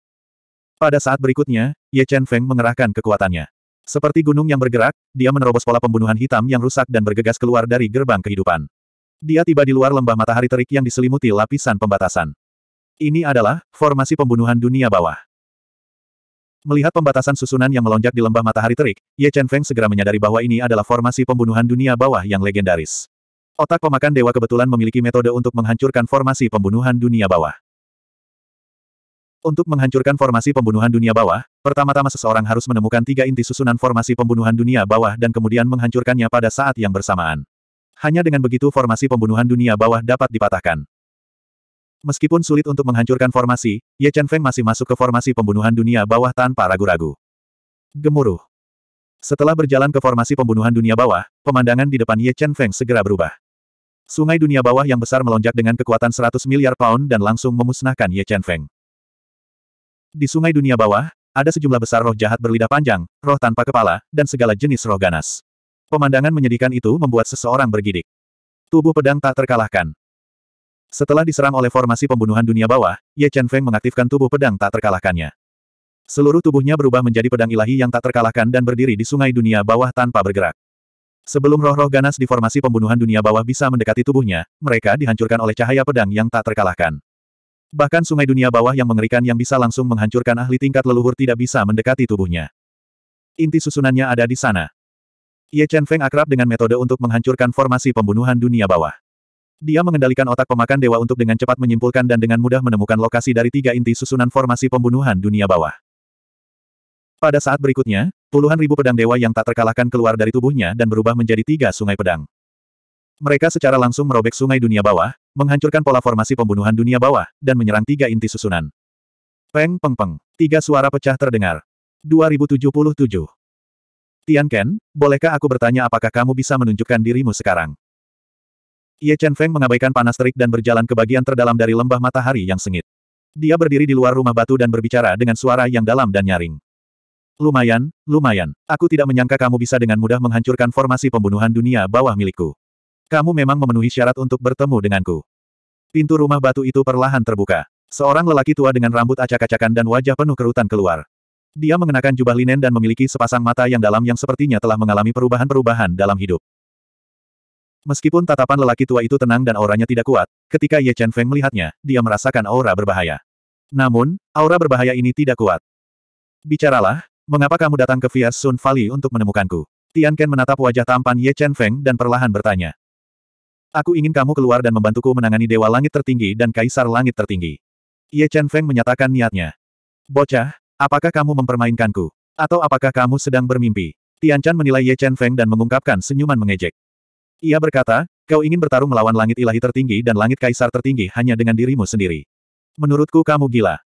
Pada saat berikutnya, Ye Chen Feng mengerahkan kekuatannya. Seperti gunung yang bergerak, dia menerobos pola pembunuhan hitam yang rusak dan bergegas keluar dari gerbang kehidupan. Dia tiba di luar lembah matahari terik yang diselimuti lapisan pembatasan. Ini adalah formasi pembunuhan dunia bawah. Melihat pembatasan susunan yang melonjak di lembah matahari terik, Ye Chen Feng segera menyadari bahwa ini adalah formasi pembunuhan dunia bawah yang legendaris. Otak pemakan dewa kebetulan memiliki metode untuk menghancurkan formasi pembunuhan dunia bawah. Untuk menghancurkan formasi pembunuhan dunia bawah, pertama-tama seseorang harus menemukan tiga inti susunan formasi pembunuhan dunia bawah dan kemudian menghancurkannya pada saat yang bersamaan. Hanya dengan begitu formasi pembunuhan dunia bawah dapat dipatahkan. Meskipun sulit untuk menghancurkan formasi, Ye Chen Feng masih masuk ke formasi pembunuhan dunia bawah tanpa ragu-ragu. Gemuruh. Setelah berjalan ke formasi pembunuhan dunia bawah, pemandangan di depan Ye Chen Feng segera berubah. Sungai dunia bawah yang besar melonjak dengan kekuatan 100 miliar pound dan langsung memusnahkan Ye Chen Feng. Di sungai dunia bawah, ada sejumlah besar roh jahat berlidah panjang, roh tanpa kepala, dan segala jenis roh ganas. Pemandangan menyedihkan itu membuat seseorang bergidik. Tubuh pedang tak terkalahkan. Setelah diserang oleh formasi pembunuhan dunia bawah, Ye Chen Feng mengaktifkan tubuh pedang tak terkalahkannya. Seluruh tubuhnya berubah menjadi pedang ilahi yang tak terkalahkan dan berdiri di sungai dunia bawah tanpa bergerak. Sebelum roh-roh ganas di formasi pembunuhan dunia bawah bisa mendekati tubuhnya, mereka dihancurkan oleh cahaya pedang yang tak terkalahkan. Bahkan sungai dunia bawah yang mengerikan yang bisa langsung menghancurkan ahli tingkat leluhur tidak bisa mendekati tubuhnya. Inti susunannya ada di sana. Ye Chen Feng akrab dengan metode untuk menghancurkan formasi pembunuhan dunia bawah. Dia mengendalikan otak pemakan dewa untuk dengan cepat menyimpulkan dan dengan mudah menemukan lokasi dari tiga inti susunan formasi pembunuhan dunia bawah. Pada saat berikutnya, puluhan ribu pedang dewa yang tak terkalahkan keluar dari tubuhnya dan berubah menjadi tiga sungai pedang. Mereka secara langsung merobek sungai dunia bawah, menghancurkan pola formasi pembunuhan dunia bawah, dan menyerang tiga inti susunan. Peng peng peng, tiga suara pecah terdengar. 2077. Tian Ken, bolehkah aku bertanya apakah kamu bisa menunjukkan dirimu sekarang? Ye Chen Feng mengabaikan panas terik dan berjalan ke bagian terdalam dari lembah matahari yang sengit. Dia berdiri di luar rumah batu dan berbicara dengan suara yang dalam dan nyaring. Lumayan, lumayan. Aku tidak menyangka kamu bisa dengan mudah menghancurkan formasi pembunuhan dunia bawah milikku. Kamu memang memenuhi syarat untuk bertemu denganku. Pintu rumah batu itu perlahan terbuka. Seorang lelaki tua dengan rambut acak-acakan dan wajah penuh kerutan keluar. Dia mengenakan jubah linen dan memiliki sepasang mata yang dalam yang sepertinya telah mengalami perubahan-perubahan dalam hidup. Meskipun tatapan lelaki tua itu tenang dan auranya tidak kuat, ketika Ye Chen Feng melihatnya, dia merasakan aura berbahaya. Namun, aura berbahaya ini tidak kuat. Bicaralah, mengapa kamu datang ke Via Sun Valley untuk menemukanku? Tian Ken menatap wajah tampan Ye Chen Feng dan perlahan bertanya. Aku ingin kamu keluar dan membantuku menangani Dewa Langit Tertinggi dan Kaisar Langit Tertinggi. Ye Chen Feng menyatakan niatnya. Bocah, apakah kamu mempermainkanku? Atau apakah kamu sedang bermimpi? Tian Chan menilai Ye Chen Feng dan mengungkapkan senyuman mengejek. Ia berkata, kau ingin bertarung melawan langit ilahi tertinggi dan langit kaisar tertinggi hanya dengan dirimu sendiri. Menurutku kamu gila.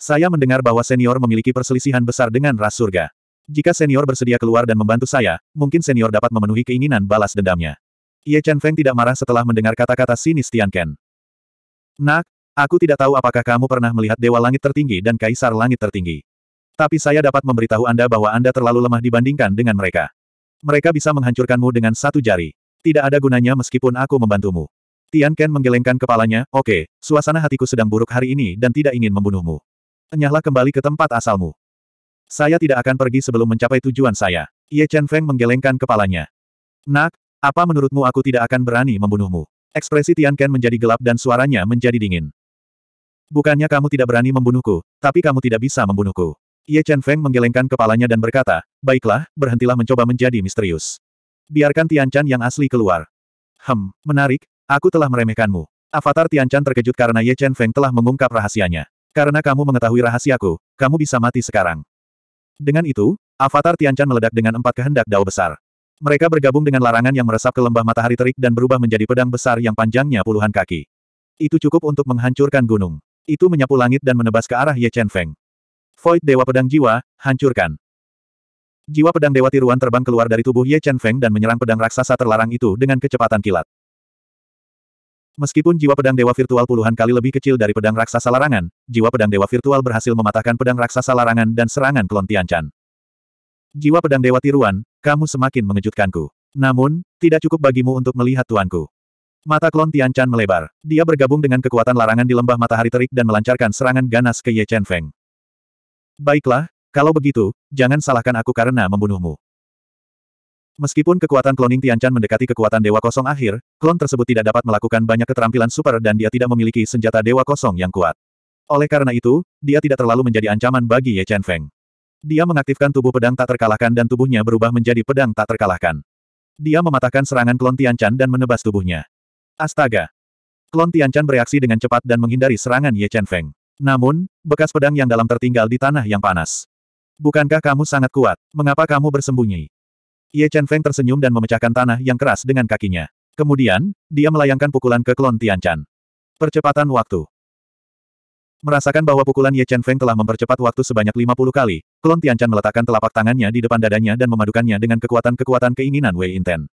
Saya mendengar bahwa senior memiliki perselisihan besar dengan ras surga. Jika senior bersedia keluar dan membantu saya, mungkin senior dapat memenuhi keinginan balas dendamnya. Ye Chen Feng tidak marah setelah mendengar kata-kata sinis Tian Ken. Nak, aku tidak tahu apakah kamu pernah melihat Dewa Langit Tertinggi dan Kaisar Langit Tertinggi. Tapi saya dapat memberitahu Anda bahwa Anda terlalu lemah dibandingkan dengan mereka. Mereka bisa menghancurkanmu dengan satu jari. Tidak ada gunanya meskipun aku membantumu. Tian Ken menggelengkan kepalanya, oke, okay, suasana hatiku sedang buruk hari ini dan tidak ingin membunuhmu. Enyahlah kembali ke tempat asalmu. Saya tidak akan pergi sebelum mencapai tujuan saya. Ye Chen Feng menggelengkan kepalanya. Nak, apa menurutmu aku tidak akan berani membunuhmu? Ekspresi Tian Ken menjadi gelap dan suaranya menjadi dingin. Bukannya kamu tidak berani membunuhku, tapi kamu tidak bisa membunuhku. Ye Chen Feng menggelengkan kepalanya dan berkata, baiklah, berhentilah mencoba menjadi misterius. Biarkan Tianchan yang asli keluar. Hem, menarik, aku telah meremehkanmu. Avatar Tianchan terkejut karena Ye Chen Feng telah mengungkap rahasianya. Karena kamu mengetahui rahasiaku, kamu bisa mati sekarang. Dengan itu, Avatar Tianchan meledak dengan empat kehendak dao besar. Mereka bergabung dengan larangan yang meresap ke lembah matahari terik dan berubah menjadi pedang besar yang panjangnya puluhan kaki. Itu cukup untuk menghancurkan gunung. Itu menyapu langit dan menebas ke arah Ye Chen Feng. Void Dewa Pedang Jiwa, hancurkan. Jiwa pedang Dewa Tiruan terbang keluar dari tubuh Ye Chen Feng dan menyerang pedang raksasa terlarang itu dengan kecepatan kilat. Meskipun jiwa pedang dewa virtual puluhan kali lebih kecil dari pedang raksasa larangan, jiwa pedang dewa virtual berhasil mematahkan pedang raksasa larangan dan serangan klon Tianchan. Jiwa pedang dewa tiruan, kamu semakin mengejutkanku. Namun, tidak cukup bagimu untuk melihat tuanku. Mata klon Tianchan melebar. Dia bergabung dengan kekuatan larangan di lembah matahari terik dan melancarkan serangan ganas ke Ye Chen Feng. Baiklah, kalau begitu, jangan salahkan aku karena membunuhmu. Meskipun kekuatan kloning Tianchan mendekati kekuatan Dewa Kosong akhir, klon tersebut tidak dapat melakukan banyak keterampilan super dan dia tidak memiliki senjata Dewa Kosong yang kuat. Oleh karena itu, dia tidak terlalu menjadi ancaman bagi Ye Chen Feng. Dia mengaktifkan tubuh pedang tak terkalahkan dan tubuhnya berubah menjadi pedang tak terkalahkan. Dia mematahkan serangan klon Tianchan dan menebas tubuhnya. Astaga! Klon Tianchan bereaksi dengan cepat dan menghindari serangan Ye Chen Feng. Namun, bekas pedang yang dalam tertinggal di tanah yang panas. Bukankah kamu sangat kuat? Mengapa kamu bersembunyi? Ye Chen Feng tersenyum dan memecahkan tanah yang keras dengan kakinya. Kemudian, dia melayangkan pukulan ke klon Tianchan. Percepatan waktu. Merasakan bahwa pukulan Ye Chen Feng telah mempercepat waktu sebanyak 50 kali, klon Tianchan meletakkan telapak tangannya di depan dadanya dan memadukannya dengan kekuatan-kekuatan keinginan Wei Inten.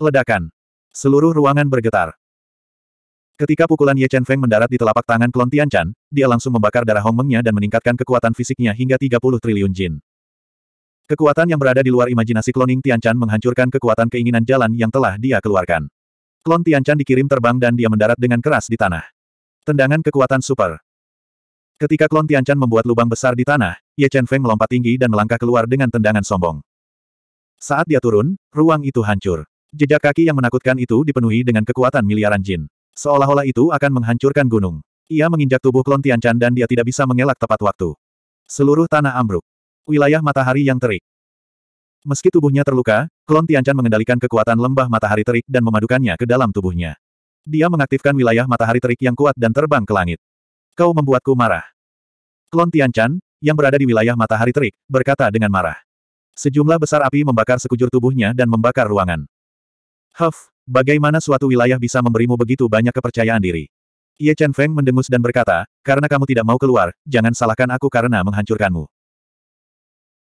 Ledakan. Seluruh ruangan bergetar. Ketika pukulan Ye Chen Feng mendarat di telapak tangan klon Tian Chan, dia langsung membakar darah Hong Mengnya dan meningkatkan kekuatan fisiknya hingga 30 triliun jin. Kekuatan yang berada di luar imajinasi kloning Tian Chan menghancurkan kekuatan keinginan jalan yang telah dia keluarkan. Klon Tian Chan dikirim terbang dan dia mendarat dengan keras di tanah. Tendangan kekuatan super. Ketika klon Tian Chan membuat lubang besar di tanah, Ye Chen Feng melompat tinggi dan melangkah keluar dengan tendangan sombong. Saat dia turun, ruang itu hancur. Jejak kaki yang menakutkan itu dipenuhi dengan kekuatan miliaran jin. Seolah-olah itu akan menghancurkan gunung. Ia menginjak tubuh klon Tianchan dan dia tidak bisa mengelak tepat waktu. Seluruh tanah ambruk. Wilayah matahari yang terik. Meski tubuhnya terluka, klon Tianchan mengendalikan kekuatan lembah matahari terik dan memadukannya ke dalam tubuhnya. Dia mengaktifkan wilayah matahari terik yang kuat dan terbang ke langit. Kau membuatku marah. Klon Tianchan, yang berada di wilayah matahari terik, berkata dengan marah. Sejumlah besar api membakar sekujur tubuhnya dan membakar ruangan. Huff, Bagaimana suatu wilayah bisa memberimu begitu banyak kepercayaan diri? Ye Chen Feng mendengus dan berkata, karena kamu tidak mau keluar, jangan salahkan aku karena menghancurkanmu.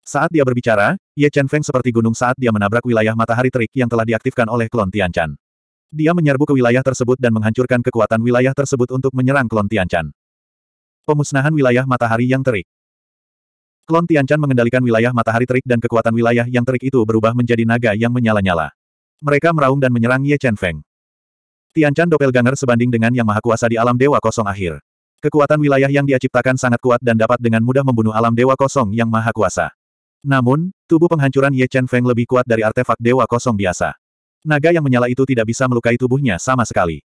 Saat dia berbicara, Ye Chen Feng seperti gunung saat dia menabrak wilayah matahari terik yang telah diaktifkan oleh klon Tian Chan. Dia menyerbu ke wilayah tersebut dan menghancurkan kekuatan wilayah tersebut untuk menyerang klon Tian Chan. Pemusnahan wilayah matahari yang terik. Klon Tian Chan mengendalikan wilayah matahari terik dan kekuatan wilayah yang terik itu berubah menjadi naga yang menyala-nyala. Mereka meraung dan menyerang Ye Chen Feng. Tianchan Doppelganger sebanding dengan yang maha kuasa di alam dewa kosong akhir. Kekuatan wilayah yang dia ciptakan sangat kuat dan dapat dengan mudah membunuh alam dewa kosong yang maha kuasa. Namun, tubuh penghancuran Ye Chen Feng lebih kuat dari artefak dewa kosong biasa. Naga yang menyala itu tidak bisa melukai tubuhnya sama sekali.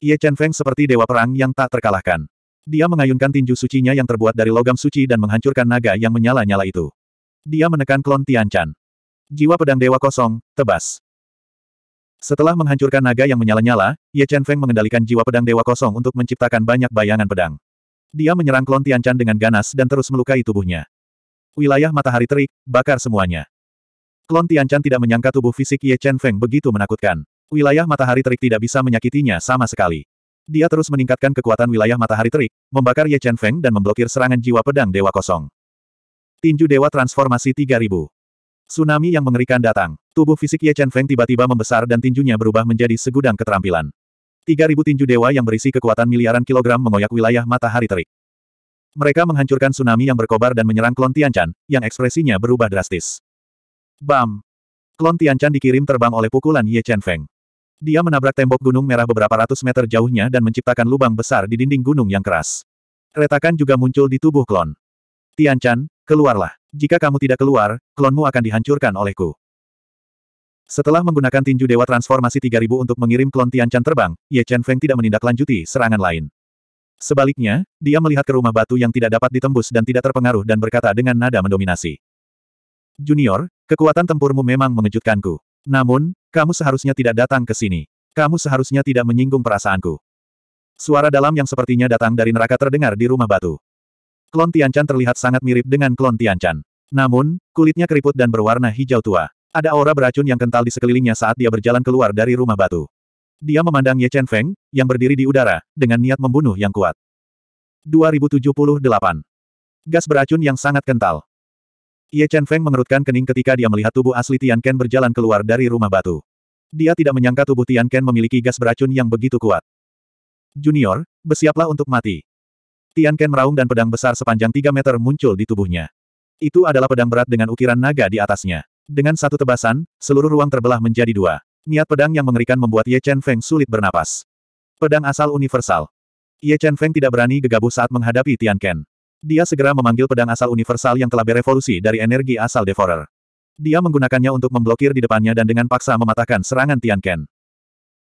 Ye Chen Feng seperti dewa perang yang tak terkalahkan. Dia mengayunkan tinju sucinya yang terbuat dari logam suci dan menghancurkan naga yang menyala-nyala itu. Dia menekan klon Tian Tianchan. Jiwa pedang dewa kosong, tebas. Setelah menghancurkan naga yang menyala-nyala, Ye Chen Feng mengendalikan jiwa pedang dewa kosong untuk menciptakan banyak bayangan pedang. Dia menyerang klon Tian Chan dengan ganas dan terus melukai tubuhnya. Wilayah matahari terik, bakar semuanya. Klon Tian Chan tidak menyangka tubuh fisik Ye Chen Feng begitu menakutkan. Wilayah matahari terik tidak bisa menyakitinya sama sekali. Dia terus meningkatkan kekuatan wilayah matahari terik, membakar Ye Chen Feng dan memblokir serangan jiwa pedang Dewa Kosong. Tinju Dewa Transformasi 3000 Tsunami yang mengerikan datang. Tubuh fisik Ye Chen Feng tiba-tiba membesar dan tinjunya berubah menjadi segudang keterampilan. 3.000 tinju dewa yang berisi kekuatan miliaran kilogram mengoyak wilayah matahari terik. Mereka menghancurkan tsunami yang berkobar dan menyerang klon Tianchan, yang ekspresinya berubah drastis. Bam! Klon Tianchan dikirim terbang oleh pukulan Ye Chen Feng. Dia menabrak tembok gunung merah beberapa ratus meter jauhnya dan menciptakan lubang besar di dinding gunung yang keras. Retakan juga muncul di tubuh klon. Tianchan, keluarlah. Jika kamu tidak keluar, klonmu akan dihancurkan olehku. Setelah menggunakan tinju Dewa Transformasi 3000 untuk mengirim klon Tiancan terbang, Ye Chen Feng tidak menindaklanjuti serangan lain. Sebaliknya, dia melihat ke rumah batu yang tidak dapat ditembus dan tidak terpengaruh dan berkata dengan nada mendominasi. Junior, kekuatan tempurmu memang mengejutkanku. Namun, kamu seharusnya tidak datang ke sini. Kamu seharusnya tidak menyinggung perasaanku. Suara dalam yang sepertinya datang dari neraka terdengar di rumah batu. Klon Tianchan terlihat sangat mirip dengan klon Tianchan. Namun, kulitnya keriput dan berwarna hijau tua. Ada aura beracun yang kental di sekelilingnya saat dia berjalan keluar dari rumah batu. Dia memandang Ye Chen Feng, yang berdiri di udara, dengan niat membunuh yang kuat. 2078. Gas beracun yang sangat kental. Ye Chen Feng mengerutkan kening ketika dia melihat tubuh asli Tian Ken berjalan keluar dari rumah batu. Dia tidak menyangka tubuh Tian Ken memiliki gas beracun yang begitu kuat. Junior, bersiaplah untuk mati. Tian Ken meraung dan pedang besar sepanjang 3 meter muncul di tubuhnya. Itu adalah pedang berat dengan ukiran naga di atasnya. Dengan satu tebasan, seluruh ruang terbelah menjadi dua. Niat pedang yang mengerikan membuat Ye Chen Feng sulit bernapas. Pedang asal universal. Ye Chen Feng tidak berani gegabah saat menghadapi Tian Ken. Dia segera memanggil pedang asal universal yang telah berevolusi dari energi asal Devorer. Dia menggunakannya untuk memblokir di depannya dan dengan paksa mematahkan serangan Tian Ken.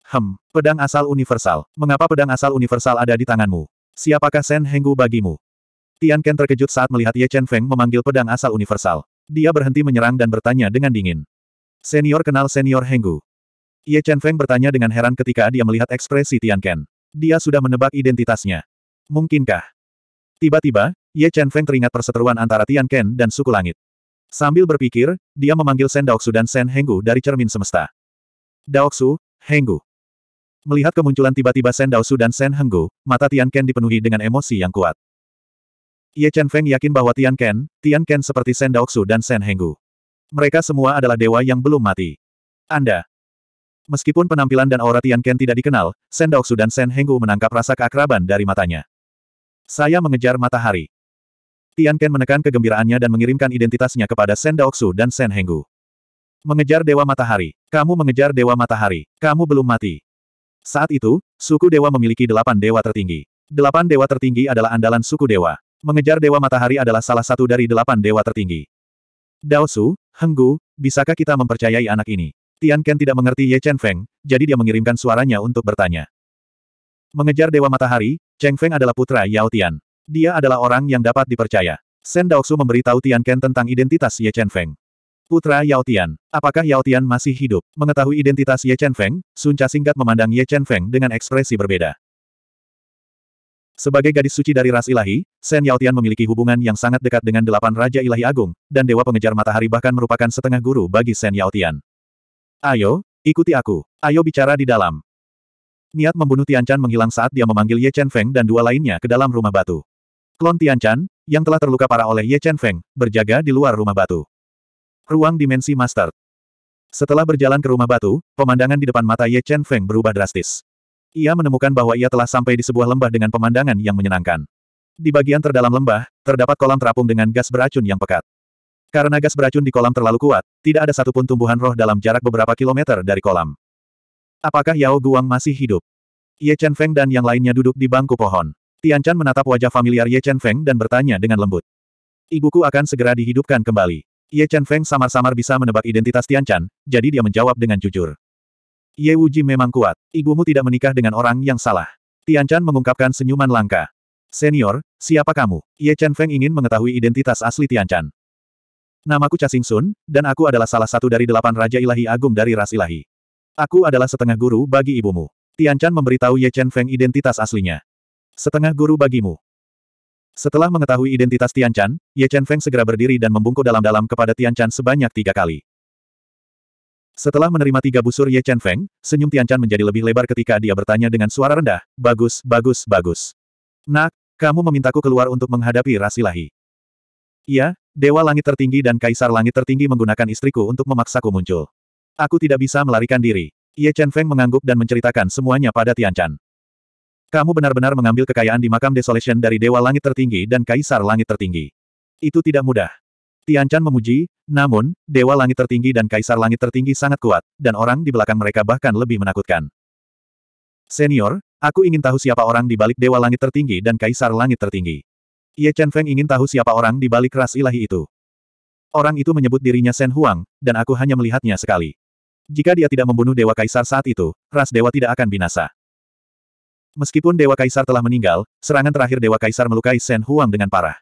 Hem, pedang asal universal. Mengapa pedang asal universal ada di tanganmu? Siapakah Sen Henggu bagimu? Tian Ken terkejut saat melihat Ye Chen Feng memanggil pedang asal universal. Dia berhenti menyerang dan bertanya dengan dingin. Senior kenal senior Henggu. Ye Chen Feng bertanya dengan heran ketika dia melihat ekspresi Tian Ken. Dia sudah menebak identitasnya. Mungkinkah? Tiba-tiba, Ye Chen Feng teringat perseteruan antara Tian Ken dan suku langit. Sambil berpikir, dia memanggil Sen Daoksu dan Sen Henggu dari cermin semesta. Daoksu, Henggu. Melihat kemunculan tiba-tiba Shen Daosu dan Shen Henggu, mata Tian Ken dipenuhi dengan emosi yang kuat. Ye Chen Feng yakin bahwa Tian Ken, Tian Ken seperti Shen Daosu dan Shen Henggu. Mereka semua adalah dewa yang belum mati. Anda. Meskipun penampilan dan aura Tian Ken tidak dikenal, Shen Daosu dan Shen Henggu menangkap rasa keakraban dari matanya. Saya mengejar matahari. Tian Ken menekan kegembiraannya dan mengirimkan identitasnya kepada Shen Daoxu dan Shen Henggu. Mengejar Dewa Matahari. Kamu mengejar Dewa Matahari. Kamu belum mati. Saat itu, suku dewa memiliki delapan dewa tertinggi. Delapan dewa tertinggi adalah andalan suku dewa. Mengejar dewa matahari adalah salah satu dari delapan dewa tertinggi. Su, Henggu, bisakah kita mempercayai anak ini? Tian Ken tidak mengerti Ye Chen Feng, jadi dia mengirimkan suaranya untuk bertanya. Mengejar Dewa Matahari, Cheng Feng adalah putra Yao Tian. Dia adalah orang yang dapat dipercaya. Sen Daosu memberitahu Tian Ken tentang identitas Ye Chen Feng. Putra Yao Tian. Apakah Yao Tian masih hidup? Mengetahui identitas Ye Chen Feng, Sun Cha singkat memandang Ye Chen Feng dengan ekspresi berbeda. Sebagai gadis suci dari ras ilahi, Shen Yao Tian memiliki hubungan yang sangat dekat dengan delapan Raja Ilahi Agung, dan Dewa Pengejar Matahari bahkan merupakan setengah guru bagi Shen Yao Tian. Ayo, ikuti aku. Ayo bicara di dalam. Niat membunuh Tian Chan menghilang saat dia memanggil Ye Chen Feng dan dua lainnya ke dalam rumah batu. Klon Tian Chan, yang telah terluka parah oleh Ye Chen Feng, berjaga di luar rumah batu. Ruang Dimensi Master. Setelah berjalan ke rumah batu, pemandangan di depan mata Ye Chen Feng berubah drastis. Ia menemukan bahwa ia telah sampai di sebuah lembah dengan pemandangan yang menyenangkan. Di bagian terdalam lembah, terdapat kolam terapung dengan gas beracun yang pekat. Karena gas beracun di kolam terlalu kuat, tidak ada satupun tumbuhan roh dalam jarak beberapa kilometer dari kolam. Apakah Yao Guang masih hidup? Ye Chen Feng dan yang lainnya duduk di bangku pohon. Tian Chan menatap wajah familiar Ye Chen Feng dan bertanya dengan lembut. Ibuku akan segera dihidupkan kembali. Ye Chen Feng samar-samar bisa menebak identitas Tian Chan, jadi dia menjawab dengan jujur. Ye Wuji memang kuat. Ibumu tidak menikah dengan orang yang salah. Tian Chan mengungkapkan senyuman langka. Senior, siapa kamu? Ye Chen Feng ingin mengetahui identitas asli Tian Chan. Namaku Cha Sun, dan aku adalah salah satu dari delapan Raja Ilahi Agung dari ras ilahi. Aku adalah setengah guru bagi ibumu. Tian Chan memberitahu Ye Chen Feng identitas aslinya. Setengah guru bagimu. Setelah mengetahui identitas Tian Chan, Ye Chen Feng segera berdiri dan membungkuk dalam-dalam kepada Tian Chan sebanyak tiga kali. Setelah menerima tiga busur Ye Chen Feng, senyum Tian Chan menjadi lebih lebar ketika dia bertanya dengan suara rendah, Bagus, bagus, bagus. Nak, kamu memintaku keluar untuk menghadapi Rasilahi. Iya, Dewa Langit Tertinggi dan Kaisar Langit Tertinggi menggunakan istriku untuk memaksaku muncul. Aku tidak bisa melarikan diri. Ye Chen Feng mengangguk dan menceritakan semuanya pada Tian Chan. Kamu benar-benar mengambil kekayaan di makam Desolation dari Dewa Langit Tertinggi dan Kaisar Langit Tertinggi. Itu tidak mudah. Tian Chan memuji, namun, Dewa Langit Tertinggi dan Kaisar Langit Tertinggi sangat kuat, dan orang di belakang mereka bahkan lebih menakutkan. Senior, aku ingin tahu siapa orang di balik Dewa Langit Tertinggi dan Kaisar Langit Tertinggi. Ye Chen Feng ingin tahu siapa orang di balik ras ilahi itu. Orang itu menyebut dirinya Sen Huang, dan aku hanya melihatnya sekali. Jika dia tidak membunuh Dewa Kaisar saat itu, ras Dewa tidak akan binasa. Meskipun Dewa Kaisar telah meninggal, serangan terakhir Dewa Kaisar melukai Shen Huang dengan parah.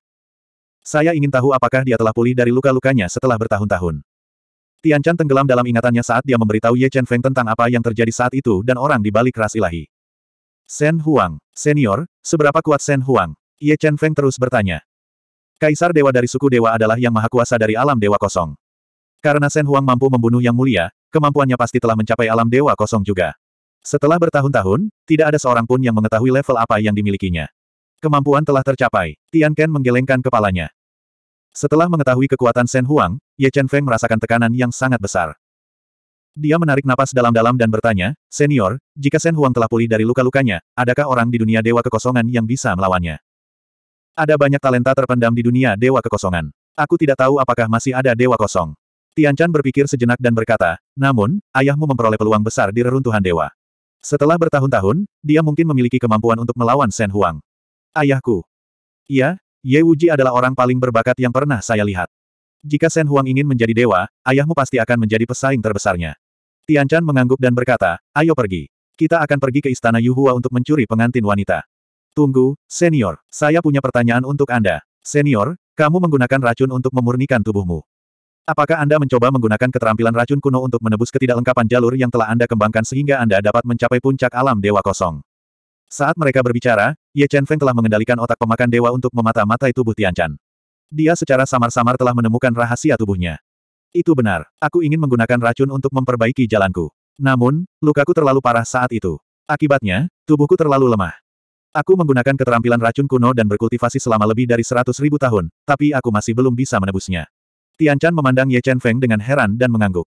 Saya ingin tahu apakah dia telah pulih dari luka-lukanya setelah bertahun-tahun. Tian Chan tenggelam dalam ingatannya saat dia memberitahu Ye Chen Feng tentang apa yang terjadi saat itu dan orang di balik ras ilahi. Shen Huang, senior, seberapa kuat Shen Huang? Ye Chen Feng terus bertanya. Kaisar dewa dari suku dewa adalah yang maha kuasa dari alam dewa kosong. Karena Shen Huang mampu membunuh yang mulia, kemampuannya pasti telah mencapai alam dewa kosong juga. Setelah bertahun-tahun, tidak ada seorang pun yang mengetahui level apa yang dimilikinya. Kemampuan telah tercapai, Tian Ken menggelengkan kepalanya. Setelah mengetahui kekuatan Shen Huang, Ye Chen Feng merasakan tekanan yang sangat besar. Dia menarik napas dalam-dalam dan bertanya, Senior, jika Shen Huang telah pulih dari luka-lukanya, adakah orang di dunia Dewa Kekosongan yang bisa melawannya? Ada banyak talenta terpendam di dunia Dewa Kekosongan. Aku tidak tahu apakah masih ada Dewa Kosong. Tian Chan berpikir sejenak dan berkata, namun, ayahmu memperoleh peluang besar di reruntuhan dewa. Setelah bertahun-tahun, dia mungkin memiliki kemampuan untuk melawan Shen Huang. Ayahku. Ya, Ye Wuji adalah orang paling berbakat yang pernah saya lihat. Jika Shen Huang ingin menjadi dewa, ayahmu pasti akan menjadi pesaing terbesarnya. Tian Chan mengangguk dan berkata, ayo pergi. Kita akan pergi ke istana Yuhua untuk mencuri pengantin wanita. Tunggu, senior. Saya punya pertanyaan untuk Anda. Senior, kamu menggunakan racun untuk memurnikan tubuhmu. Apakah Anda mencoba menggunakan keterampilan racun kuno untuk menebus ketidaklengkapan jalur yang telah Anda kembangkan sehingga Anda dapat mencapai puncak alam Dewa Kosong? Saat mereka berbicara, Ye Chen Feng telah mengendalikan otak pemakan dewa untuk memata-matai tubuh Tian Chan. Dia secara samar-samar telah menemukan rahasia tubuhnya. Itu benar, aku ingin menggunakan racun untuk memperbaiki jalanku. Namun, lukaku terlalu parah saat itu. Akibatnya, tubuhku terlalu lemah. Aku menggunakan keterampilan racun kuno dan berkultivasi selama lebih dari seratus ribu tahun, tapi aku masih belum bisa menebusnya. Tian Chan memandang Ye Chen Feng dengan heran dan mengangguk.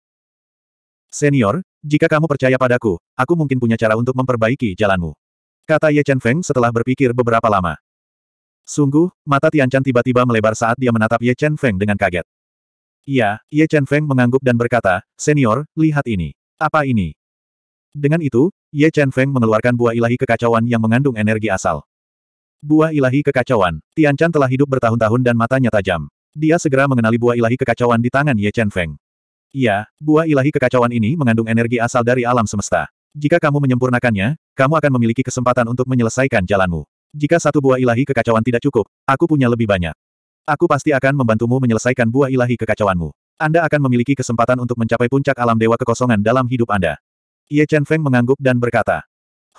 Senior, jika kamu percaya padaku, aku mungkin punya cara untuk memperbaiki jalanmu. Kata Ye Chen Feng setelah berpikir beberapa lama. Sungguh, mata Tian Chan tiba-tiba melebar saat dia menatap Ye Chen Feng dengan kaget. Iya, Ye Chen Feng mengangguk dan berkata, Senior, lihat ini. Apa ini? Dengan itu, Ye Chen Feng mengeluarkan buah ilahi kekacauan yang mengandung energi asal. Buah ilahi kekacauan, Tian Chan telah hidup bertahun-tahun dan matanya tajam. Dia segera mengenali buah ilahi kekacauan di tangan Ye Chen Feng. Ya, buah ilahi kekacauan ini mengandung energi asal dari alam semesta. Jika kamu menyempurnakannya, kamu akan memiliki kesempatan untuk menyelesaikan jalanmu. Jika satu buah ilahi kekacauan tidak cukup, aku punya lebih banyak. Aku pasti akan membantumu menyelesaikan buah ilahi kekacauanmu. Anda akan memiliki kesempatan untuk mencapai puncak alam dewa kekosongan dalam hidup Anda. Ye Chen Feng mengangguk dan berkata,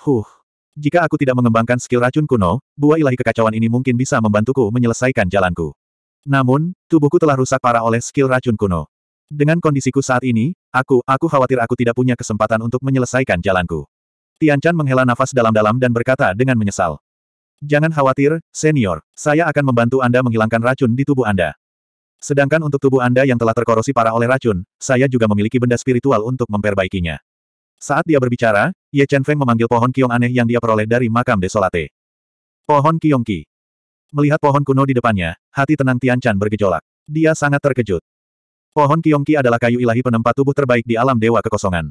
Huh, jika aku tidak mengembangkan skill racun kuno, buah ilahi kekacauan ini mungkin bisa membantuku menyelesaikan jalanku. Namun, tubuhku telah rusak parah oleh skill racun kuno. Dengan kondisiku saat ini, aku, aku khawatir aku tidak punya kesempatan untuk menyelesaikan jalanku. Tian Tianchan menghela nafas dalam-dalam dan berkata dengan menyesal. Jangan khawatir, senior, saya akan membantu Anda menghilangkan racun di tubuh Anda. Sedangkan untuk tubuh Anda yang telah terkorosi parah oleh racun, saya juga memiliki benda spiritual untuk memperbaikinya. Saat dia berbicara, Ye Chen Feng memanggil pohon kiong aneh yang dia peroleh dari makam desolate. Pohon kiong ki. Melihat pohon kuno di depannya, hati tenang Tian Chan bergejolak. Dia sangat terkejut. Pohon Kiongki adalah kayu ilahi penempat tubuh terbaik di alam dewa kekosongan.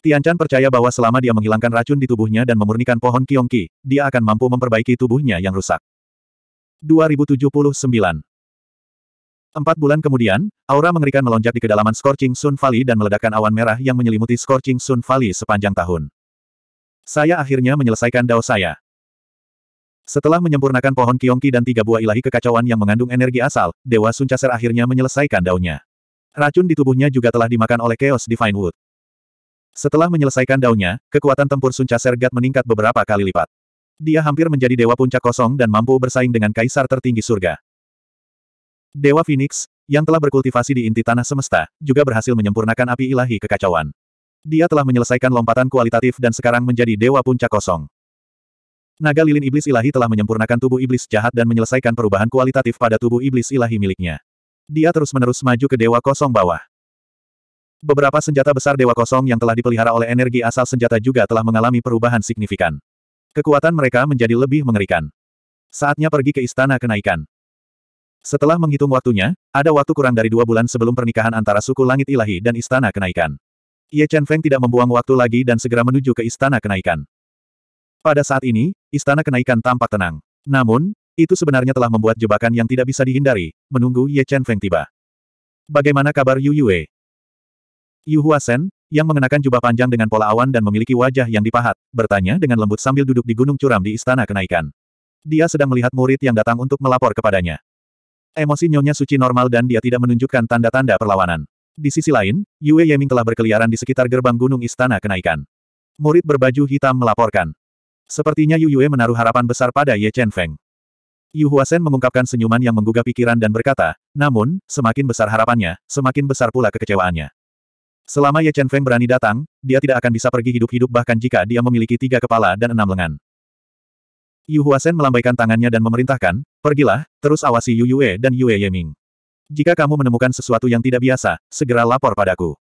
Tian Chan percaya bahwa selama dia menghilangkan racun di tubuhnya dan memurnikan pohon Kiongki, dia akan mampu memperbaiki tubuhnya yang rusak. 2079 Empat bulan kemudian, aura mengerikan melonjak di kedalaman Scorching Sun Valley dan meledakkan awan merah yang menyelimuti Scorching Sun Valley sepanjang tahun. Saya akhirnya menyelesaikan dao saya. Setelah menyempurnakan pohon kiongki dan tiga buah ilahi kekacauan yang mengandung energi asal, Dewa Suncaser akhirnya menyelesaikan daunnya. Racun di tubuhnya juga telah dimakan oleh Chaos Divine Wood. Setelah menyelesaikan daunnya, kekuatan tempur Suncaser Gat meningkat beberapa kali lipat. Dia hampir menjadi Dewa Puncak Kosong dan mampu bersaing dengan Kaisar Tertinggi Surga. Dewa Phoenix, yang telah berkultivasi di inti tanah semesta, juga berhasil menyempurnakan api ilahi kekacauan. Dia telah menyelesaikan lompatan kualitatif dan sekarang menjadi Dewa Puncak Kosong. Naga lilin iblis ilahi telah menyempurnakan tubuh iblis jahat dan menyelesaikan perubahan kualitatif pada tubuh iblis ilahi miliknya. Dia terus-menerus maju ke Dewa Kosong bawah. Beberapa senjata besar Dewa Kosong yang telah dipelihara oleh energi asal senjata juga telah mengalami perubahan signifikan. Kekuatan mereka menjadi lebih mengerikan. Saatnya pergi ke Istana Kenaikan. Setelah menghitung waktunya, ada waktu kurang dari dua bulan sebelum pernikahan antara suku Langit Ilahi dan Istana Kenaikan. Ye Chen Feng tidak membuang waktu lagi dan segera menuju ke Istana Kenaikan. Pada saat ini, istana kenaikan tampak tenang. Namun, itu sebenarnya telah membuat jebakan yang tidak bisa dihindari, menunggu Ye Chen Feng tiba. Bagaimana kabar Yu Yue? Yu Huasen, yang mengenakan jubah panjang dengan pola awan dan memiliki wajah yang dipahat, bertanya dengan lembut sambil duduk di gunung curam di istana kenaikan. Dia sedang melihat murid yang datang untuk melapor kepadanya. Emosi Nyonya Suci normal dan dia tidak menunjukkan tanda-tanda perlawanan. Di sisi lain, Yue Yeming telah berkeliaran di sekitar gerbang gunung istana kenaikan. Murid berbaju hitam melaporkan. Sepertinya Yu Yue menaruh harapan besar pada Ye Chen Feng. Yu Huasen mengungkapkan senyuman yang menggugah pikiran dan berkata, namun, semakin besar harapannya, semakin besar pula kekecewaannya. Selama Ye Chen Feng berani datang, dia tidak akan bisa pergi hidup-hidup bahkan jika dia memiliki tiga kepala dan enam lengan. Yu Huasen melambaikan tangannya dan memerintahkan, pergilah, terus awasi Yu Yue dan Yue Yeming. Jika kamu menemukan sesuatu yang tidak biasa, segera lapor padaku.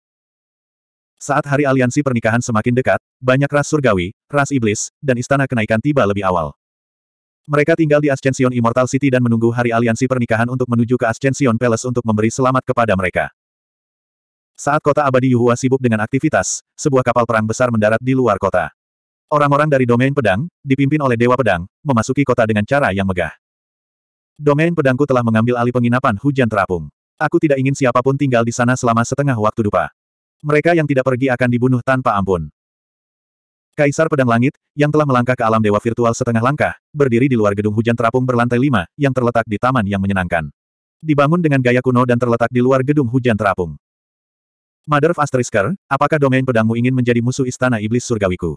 Saat hari aliansi pernikahan semakin dekat, banyak ras surgawi, ras iblis, dan istana kenaikan tiba lebih awal. Mereka tinggal di Ascension Immortal City dan menunggu hari aliansi pernikahan untuk menuju ke Ascension Palace untuk memberi selamat kepada mereka. Saat kota abadi Yuhua sibuk dengan aktivitas, sebuah kapal perang besar mendarat di luar kota. Orang-orang dari domain pedang, dipimpin oleh Dewa Pedang, memasuki kota dengan cara yang megah. Domain pedangku telah mengambil alih penginapan hujan terapung. Aku tidak ingin siapapun tinggal di sana selama setengah waktu dupa. Mereka yang tidak pergi akan dibunuh tanpa ampun. Kaisar Pedang Langit, yang telah melangkah ke alam dewa virtual setengah langkah, berdiri di luar gedung hujan terapung berlantai lima, yang terletak di taman yang menyenangkan. Dibangun dengan gaya kuno dan terletak di luar gedung hujan terapung. Mother of Asterisker, apakah domain pedangmu ingin menjadi musuh istana iblis surgawiku?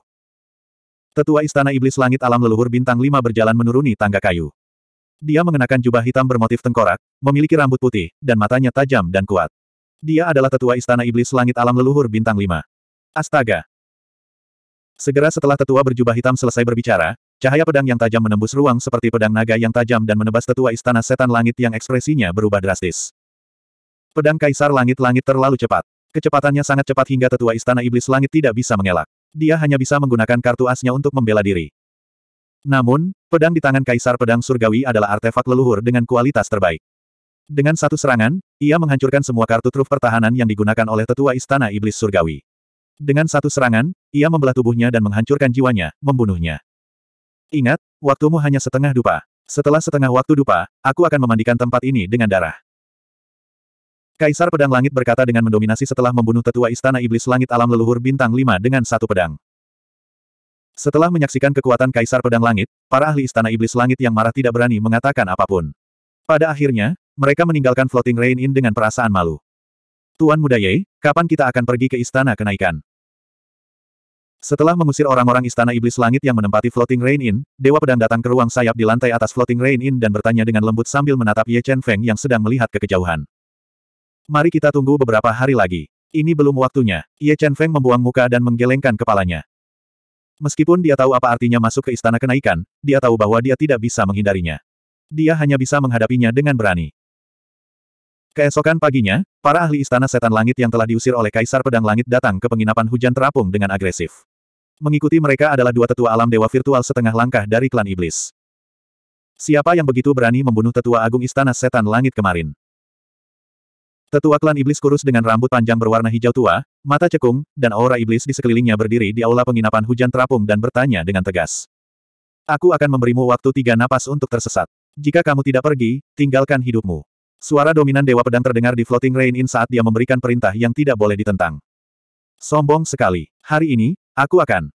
Tetua istana iblis langit alam leluhur bintang lima berjalan menuruni tangga kayu. Dia mengenakan jubah hitam bermotif tengkorak, memiliki rambut putih, dan matanya tajam dan kuat. Dia adalah tetua istana iblis langit alam leluhur bintang 5. Astaga! Segera setelah tetua berjubah hitam selesai berbicara, cahaya pedang yang tajam menembus ruang seperti pedang naga yang tajam dan menebas tetua istana setan langit yang ekspresinya berubah drastis. Pedang kaisar langit-langit terlalu cepat. Kecepatannya sangat cepat hingga tetua istana iblis langit tidak bisa mengelak. Dia hanya bisa menggunakan kartu asnya untuk membela diri. Namun, pedang di tangan kaisar pedang surgawi adalah artefak leluhur dengan kualitas terbaik. Dengan satu serangan, ia menghancurkan semua kartu truf pertahanan yang digunakan oleh tetua istana iblis surgawi. Dengan satu serangan, ia membelah tubuhnya dan menghancurkan jiwanya, membunuhnya. Ingat, waktumu hanya setengah dupa. Setelah setengah waktu dupa, aku akan memandikan tempat ini dengan darah. Kaisar Pedang Langit berkata dengan mendominasi setelah membunuh tetua istana iblis langit alam leluhur bintang 5 dengan satu pedang. Setelah menyaksikan kekuatan Kaisar Pedang Langit, para ahli istana iblis langit yang marah tidak berani mengatakan apapun. Pada akhirnya, mereka meninggalkan floating rain Inn dengan perasaan malu. Tuan Muda Ye, kapan kita akan pergi ke Istana Kenaikan? Setelah mengusir orang-orang Istana Iblis Langit yang menempati floating rain Inn, Dewa Pedang datang ke ruang sayap di lantai atas floating rain Inn dan bertanya dengan lembut sambil menatap Ye Chen Feng yang sedang melihat ke kejauhan. Mari kita tunggu beberapa hari lagi. Ini belum waktunya. Ye Chen Feng membuang muka dan menggelengkan kepalanya. Meskipun dia tahu apa artinya masuk ke istana kenaikan, dia tahu bahwa dia tidak bisa menghindarinya. Dia hanya bisa menghadapinya dengan berani. Keesokan paginya, para ahli istana setan langit yang telah diusir oleh Kaisar Pedang Langit datang ke penginapan hujan terapung dengan agresif. Mengikuti mereka adalah dua tetua alam dewa virtual setengah langkah dari klan iblis. Siapa yang begitu berani membunuh tetua agung istana setan langit kemarin? Tetua klan iblis kurus dengan rambut panjang berwarna hijau tua, mata cekung, dan aura iblis di sekelilingnya berdiri di aula penginapan hujan terapung dan bertanya dengan tegas. Aku akan memberimu waktu tiga napas untuk tersesat. Jika kamu tidak pergi, tinggalkan hidupmu. Suara dominan Dewa Pedang terdengar di Floating Rain Inn saat dia memberikan perintah yang tidak boleh ditentang. Sombong sekali. Hari ini, aku akan.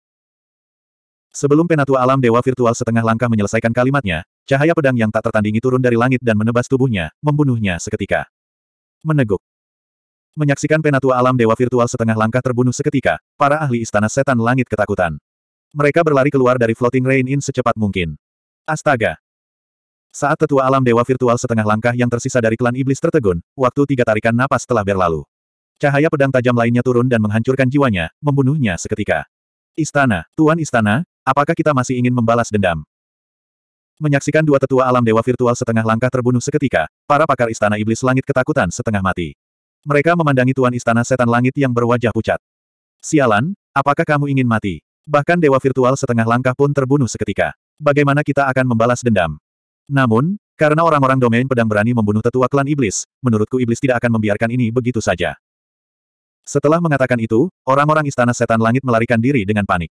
Sebelum penatua alam Dewa Virtual setengah langkah menyelesaikan kalimatnya, cahaya pedang yang tak tertandingi turun dari langit dan menebas tubuhnya, membunuhnya seketika. Meneguk. Menyaksikan penatua alam Dewa Virtual setengah langkah terbunuh seketika, para ahli istana setan langit ketakutan. Mereka berlari keluar dari Floating Rain Inn secepat mungkin. Astaga, saat tetua alam dewa virtual setengah langkah yang tersisa dari klan iblis tertegun, waktu tiga tarikan napas telah berlalu. Cahaya pedang tajam lainnya turun dan menghancurkan jiwanya, membunuhnya seketika. Istana, Tuan Istana, apakah kita masih ingin membalas dendam? Menyaksikan dua tetua alam dewa virtual setengah langkah terbunuh seketika, para pakar istana iblis langit ketakutan setengah mati. Mereka memandangi Tuan Istana Setan Langit yang berwajah pucat. Sialan, apakah kamu ingin mati? Bahkan dewa virtual setengah langkah pun terbunuh seketika. Bagaimana kita akan membalas dendam? Namun, karena orang-orang domain pedang berani membunuh tetua klan iblis, menurutku iblis tidak akan membiarkan ini begitu saja. Setelah mengatakan itu, orang-orang istana setan langit melarikan diri dengan panik.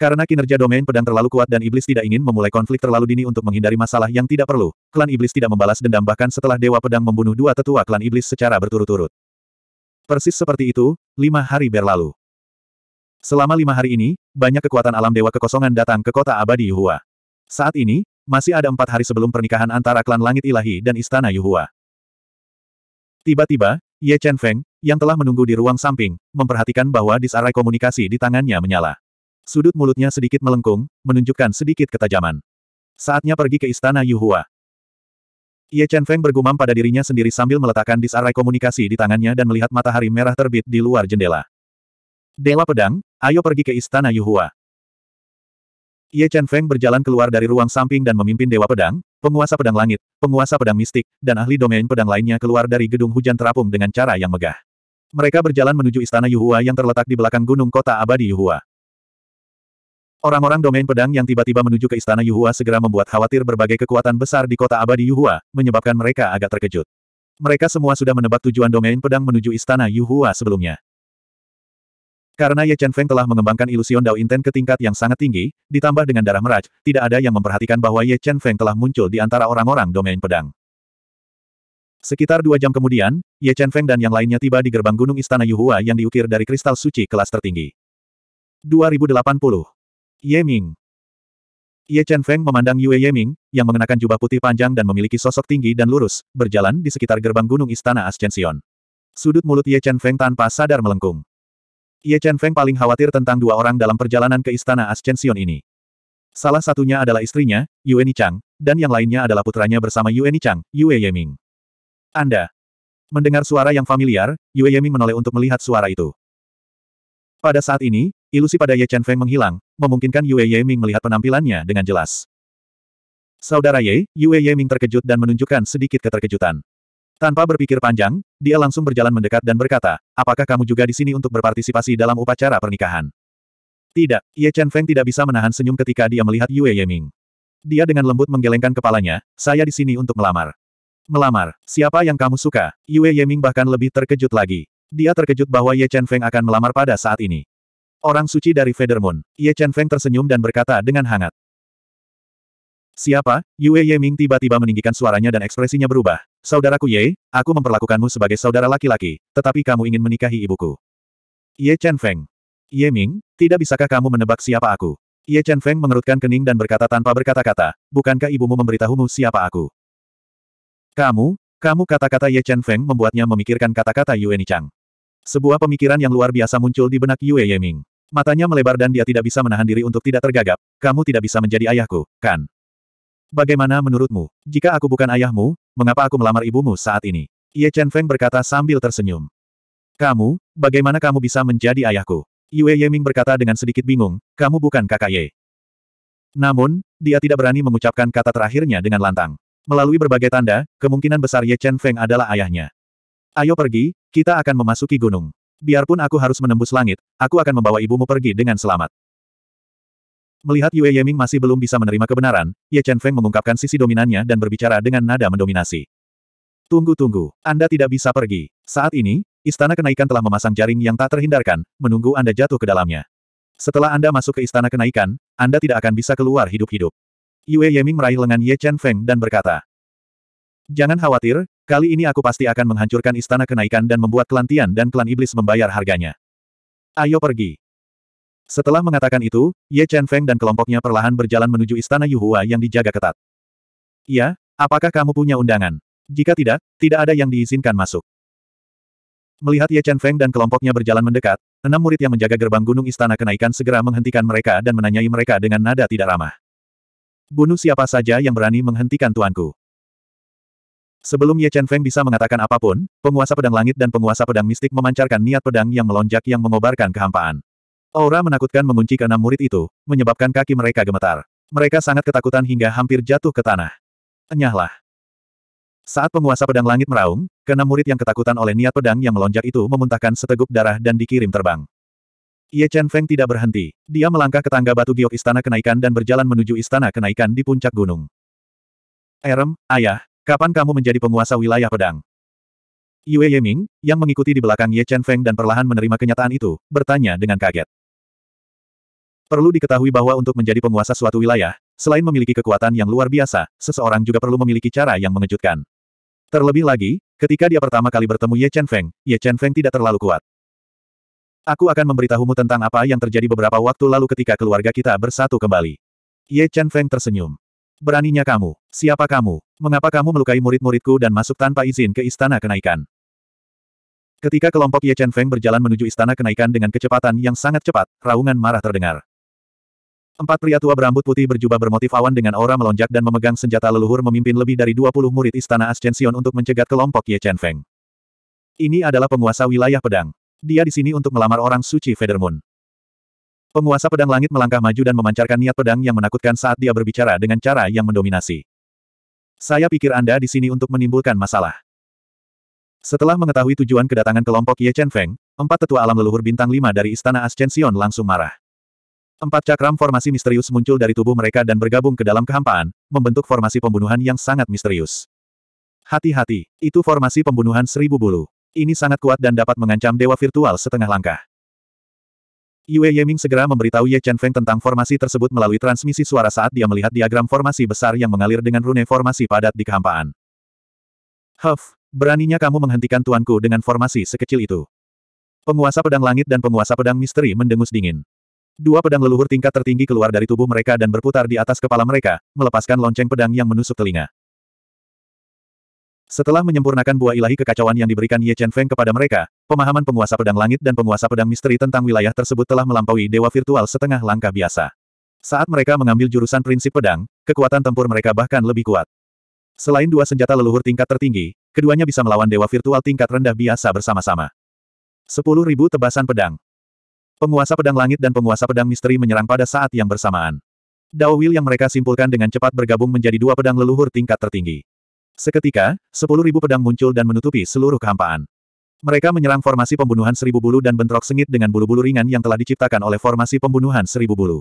Karena kinerja domain pedang terlalu kuat dan iblis tidak ingin memulai konflik terlalu dini untuk menghindari masalah yang tidak perlu, klan iblis tidak membalas dendam bahkan setelah dewa pedang membunuh dua tetua klan iblis secara berturut-turut. Persis seperti itu, lima hari berlalu. Selama lima hari ini, banyak kekuatan alam dewa kekosongan datang ke kota abadi Hua. Saat ini, masih ada empat hari sebelum pernikahan antara klan Langit Ilahi dan Istana Yuhua. Tiba-tiba, Ye Chen Feng, yang telah menunggu di ruang samping, memperhatikan bahwa disarai komunikasi di tangannya menyala. Sudut mulutnya sedikit melengkung, menunjukkan sedikit ketajaman. Saatnya pergi ke Istana Yuhua. Ye Chen Feng bergumam pada dirinya sendiri sambil meletakkan disarai komunikasi di tangannya dan melihat matahari merah terbit di luar jendela. Dewa Pedang, ayo pergi ke Istana Yuhua. Ye Chen Feng berjalan keluar dari ruang samping dan memimpin Dewa Pedang, penguasa pedang langit, penguasa pedang mistik, dan ahli domain pedang lainnya keluar dari gedung hujan terapung dengan cara yang megah. Mereka berjalan menuju istana Yuhua yang terletak di belakang gunung kota abadi Yuhua. Orang-orang domain pedang yang tiba-tiba menuju ke istana Yuhua segera membuat khawatir berbagai kekuatan besar di kota abadi Yuhua, menyebabkan mereka agak terkejut. Mereka semua sudah menebak tujuan domain pedang menuju istana Yuhua sebelumnya. Karena Ye Chen Feng telah mengembangkan ilusion Dao Inten ke tingkat yang sangat tinggi, ditambah dengan darah meraj, tidak ada yang memperhatikan bahwa Ye Chen Feng telah muncul di antara orang-orang domain pedang. Sekitar dua jam kemudian, Ye Chen Feng dan yang lainnya tiba di gerbang gunung Istana Yuhua yang diukir dari kristal suci kelas tertinggi. 2080. Ye Ming Ye Chen Feng memandang Yue Ye Ming, yang mengenakan jubah putih panjang dan memiliki sosok tinggi dan lurus, berjalan di sekitar gerbang gunung Istana Ascension. Sudut mulut Ye Chen Feng tanpa sadar melengkung. Ye Chen Feng paling khawatir tentang dua orang dalam perjalanan ke Istana Ascension ini. Salah satunya adalah istrinya, Yue Chang, dan yang lainnya adalah putranya bersama Yue Chang, Yue Yeming. Anda. Mendengar suara yang familiar, Yue Yeming menoleh untuk melihat suara itu. Pada saat ini, ilusi pada Ye Chen Feng menghilang, memungkinkan Yue Yeming melihat penampilannya dengan jelas. Saudara Ye, Yue Yeming terkejut dan menunjukkan sedikit keterkejutan. Tanpa berpikir panjang, dia langsung berjalan mendekat dan berkata, apakah kamu juga di sini untuk berpartisipasi dalam upacara pernikahan? Tidak, Ye Chen Feng tidak bisa menahan senyum ketika dia melihat Yue Yeming. Dia dengan lembut menggelengkan kepalanya, saya di sini untuk melamar. Melamar, siapa yang kamu suka? Yue Yeming bahkan lebih terkejut lagi. Dia terkejut bahwa Ye Chen Feng akan melamar pada saat ini. Orang suci dari Federmoon. Moon, Ye Chen Feng tersenyum dan berkata dengan hangat. Siapa? Yue Yeming tiba-tiba meninggikan suaranya dan ekspresinya berubah, Saudaraku Ye, aku memperlakukanmu sebagai saudara laki-laki, tetapi kamu ingin menikahi ibuku. Ye Chen Feng. Ye Ming, tidak bisakah kamu menebak siapa aku? Ye Chen Feng mengerutkan kening dan berkata tanpa berkata-kata, bukankah ibumu memberitahumu siapa aku? Kamu, kamu kata-kata Ye Chen Feng membuatnya memikirkan kata-kata Yue Nichang. Sebuah pemikiran yang luar biasa muncul di benak Yue Ming. Matanya melebar dan dia tidak bisa menahan diri untuk tidak tergagap. Kamu tidak bisa menjadi ayahku, kan? Bagaimana menurutmu? Jika aku bukan ayahmu, mengapa aku melamar ibumu saat ini? Ye Chen Feng berkata sambil tersenyum. Kamu, bagaimana kamu bisa menjadi ayahku? Yue Ming berkata dengan sedikit bingung, kamu bukan kakak Ye. Namun, dia tidak berani mengucapkan kata terakhirnya dengan lantang. Melalui berbagai tanda, kemungkinan besar Ye Chen Feng adalah ayahnya. Ayo pergi, kita akan memasuki gunung. Biarpun aku harus menembus langit, aku akan membawa ibumu pergi dengan selamat. Melihat Yue Yeming masih belum bisa menerima kebenaran, Ye Chen Feng mengungkapkan sisi dominannya dan berbicara dengan nada mendominasi. Tunggu-tunggu, Anda tidak bisa pergi. Saat ini, Istana Kenaikan telah memasang jaring yang tak terhindarkan, menunggu Anda jatuh ke dalamnya. Setelah Anda masuk ke Istana Kenaikan, Anda tidak akan bisa keluar hidup-hidup. Yue Yeming meraih lengan Ye Chen Feng dan berkata, Jangan khawatir, kali ini aku pasti akan menghancurkan istana kenaikan dan membuat klan dan klan iblis membayar harganya. Ayo pergi. Setelah mengatakan itu, Ye Chen Feng dan kelompoknya perlahan berjalan menuju istana Yuhua yang dijaga ketat. Iya, apakah kamu punya undangan? Jika tidak, tidak ada yang diizinkan masuk. Melihat Ye Chen Feng dan kelompoknya berjalan mendekat, enam murid yang menjaga gerbang gunung istana kenaikan segera menghentikan mereka dan menanyai mereka dengan nada tidak ramah. Bunuh siapa saja yang berani menghentikan tuanku. Sebelum Ye Chen Feng bisa mengatakan apapun, penguasa pedang langit dan penguasa pedang mistik memancarkan niat pedang yang melonjak yang mengobarkan kehampaan. Aura menakutkan mengunci keenam murid itu, menyebabkan kaki mereka gemetar. Mereka sangat ketakutan hingga hampir jatuh ke tanah. Enyahlah. Saat penguasa pedang langit meraung, keenam murid yang ketakutan oleh niat pedang yang melonjak itu memuntahkan seteguk darah dan dikirim terbang. Ye Chen Feng tidak berhenti. Dia melangkah ke tangga batu giok istana kenaikan dan berjalan menuju istana kenaikan di puncak gunung. Erem, ayah, kapan kamu menjadi penguasa wilayah pedang? Yue Yeming, yang mengikuti di belakang Ye Chen Feng dan perlahan menerima kenyataan itu, bertanya dengan kaget. Perlu diketahui bahwa untuk menjadi penguasa suatu wilayah, selain memiliki kekuatan yang luar biasa, seseorang juga perlu memiliki cara yang mengejutkan. Terlebih lagi, ketika dia pertama kali bertemu Ye Chen Feng, Ye Chen Feng tidak terlalu kuat. Aku akan memberitahumu tentang apa yang terjadi beberapa waktu lalu ketika keluarga kita bersatu kembali. Ye Chen Feng tersenyum. Beraninya kamu. Siapa kamu? Mengapa kamu melukai murid-muridku dan masuk tanpa izin ke istana kenaikan? Ketika kelompok Ye Chen Feng berjalan menuju istana kenaikan dengan kecepatan yang sangat cepat, raungan marah terdengar. Empat pria tua berambut putih berjubah bermotif awan dengan aura melonjak dan memegang senjata leluhur memimpin lebih dari 20 murid Istana Ascension untuk mencegat kelompok Ye Chen Feng. Ini adalah penguasa wilayah pedang. Dia di sini untuk melamar orang suci Federmoon. Penguasa pedang langit melangkah maju dan memancarkan niat pedang yang menakutkan saat dia berbicara dengan cara yang mendominasi. Saya pikir Anda di sini untuk menimbulkan masalah. Setelah mengetahui tujuan kedatangan kelompok Ye Chen Feng, empat tetua alam leluhur bintang lima dari Istana Ascension langsung marah. Empat cakram formasi misterius muncul dari tubuh mereka dan bergabung ke dalam kehampaan, membentuk formasi pembunuhan yang sangat misterius. Hati-hati, itu formasi pembunuhan seribu bulu. Ini sangat kuat dan dapat mengancam dewa virtual setengah langkah. Yue Yeming segera memberitahu Ye Chen Feng tentang formasi tersebut melalui transmisi suara saat dia melihat diagram formasi besar yang mengalir dengan rune formasi padat di kehampaan. Huff, beraninya kamu menghentikan tuanku dengan formasi sekecil itu. Penguasa pedang langit dan penguasa pedang misteri mendengus dingin. Dua pedang leluhur tingkat tertinggi keluar dari tubuh mereka dan berputar di atas kepala mereka, melepaskan lonceng pedang yang menusuk telinga. Setelah menyempurnakan buah ilahi kekacauan yang diberikan Ye Chen Feng kepada mereka, pemahaman penguasa pedang langit dan penguasa pedang misteri tentang wilayah tersebut telah melampaui dewa virtual setengah langkah biasa. Saat mereka mengambil jurusan prinsip pedang, kekuatan tempur mereka bahkan lebih kuat. Selain dua senjata leluhur tingkat tertinggi, keduanya bisa melawan dewa virtual tingkat rendah biasa bersama-sama. Sepuluh ribu tebasan pedang. Penguasa pedang langit dan penguasa pedang misteri menyerang pada saat yang bersamaan. Dao Will yang mereka simpulkan dengan cepat bergabung menjadi dua pedang leluhur tingkat tertinggi. Seketika, sepuluh ribu pedang muncul dan menutupi seluruh kehampaan. Mereka menyerang formasi pembunuhan seribu bulu dan bentrok sengit dengan bulu-bulu ringan yang telah diciptakan oleh formasi pembunuhan seribu bulu.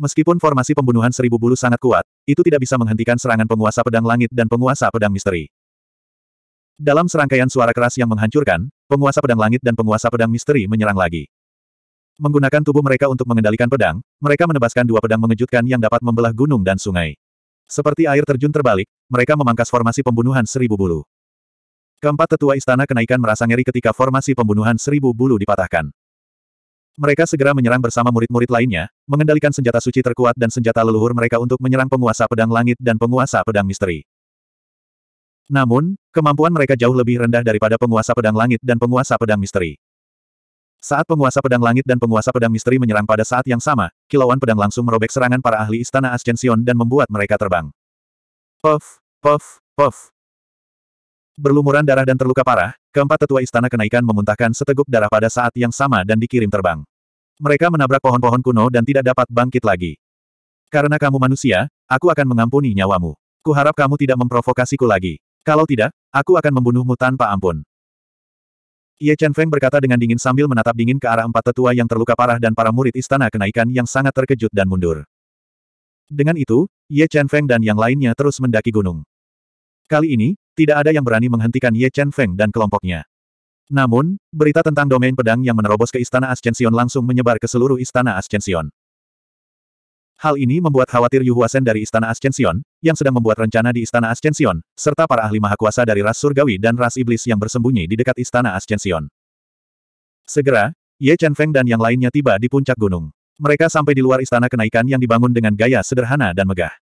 Meskipun formasi pembunuhan seribu bulu sangat kuat, itu tidak bisa menghentikan serangan penguasa pedang langit dan penguasa pedang misteri. Dalam serangkaian suara keras yang menghancurkan, Penguasa pedang langit dan penguasa pedang misteri menyerang lagi. Menggunakan tubuh mereka untuk mengendalikan pedang, mereka menebaskan dua pedang mengejutkan yang dapat membelah gunung dan sungai. Seperti air terjun terbalik, mereka memangkas formasi pembunuhan seribu bulu. Keempat tetua istana kenaikan merasa ngeri ketika formasi pembunuhan seribu bulu dipatahkan. Mereka segera menyerang bersama murid-murid lainnya, mengendalikan senjata suci terkuat dan senjata leluhur mereka untuk menyerang penguasa pedang langit dan penguasa pedang misteri. Namun, kemampuan mereka jauh lebih rendah daripada penguasa pedang langit dan penguasa pedang misteri. Saat penguasa pedang langit dan penguasa pedang misteri menyerang pada saat yang sama, kilauan pedang langsung merobek serangan para ahli istana Ascension dan membuat mereka terbang. Puff, puff, puff. Berlumuran darah dan terluka parah, keempat tetua istana kenaikan memuntahkan seteguk darah pada saat yang sama dan dikirim terbang. Mereka menabrak pohon-pohon kuno dan tidak dapat bangkit lagi. Karena kamu manusia, aku akan mengampuni nyawamu. Kuharap kamu tidak memprovokasiku lagi. Kalau tidak, aku akan membunuhmu tanpa ampun. Ye Chen Feng berkata dengan dingin sambil menatap dingin ke arah empat tetua yang terluka parah dan para murid istana kenaikan yang sangat terkejut dan mundur. Dengan itu, Ye Chen Feng dan yang lainnya terus mendaki gunung. Kali ini, tidak ada yang berani menghentikan Ye Chen Feng dan kelompoknya. Namun, berita tentang domain pedang yang menerobos ke Istana Ascension langsung menyebar ke seluruh Istana Ascension. Hal ini membuat khawatir Yu Huasen dari Istana Ascension, yang sedang membuat rencana di Istana Ascension, serta para ahli maha kuasa dari ras surgawi dan ras iblis yang bersembunyi di dekat Istana Ascension. Segera, Ye Chen Feng dan yang lainnya tiba di puncak gunung. Mereka sampai di luar istana kenaikan yang dibangun dengan gaya sederhana dan megah.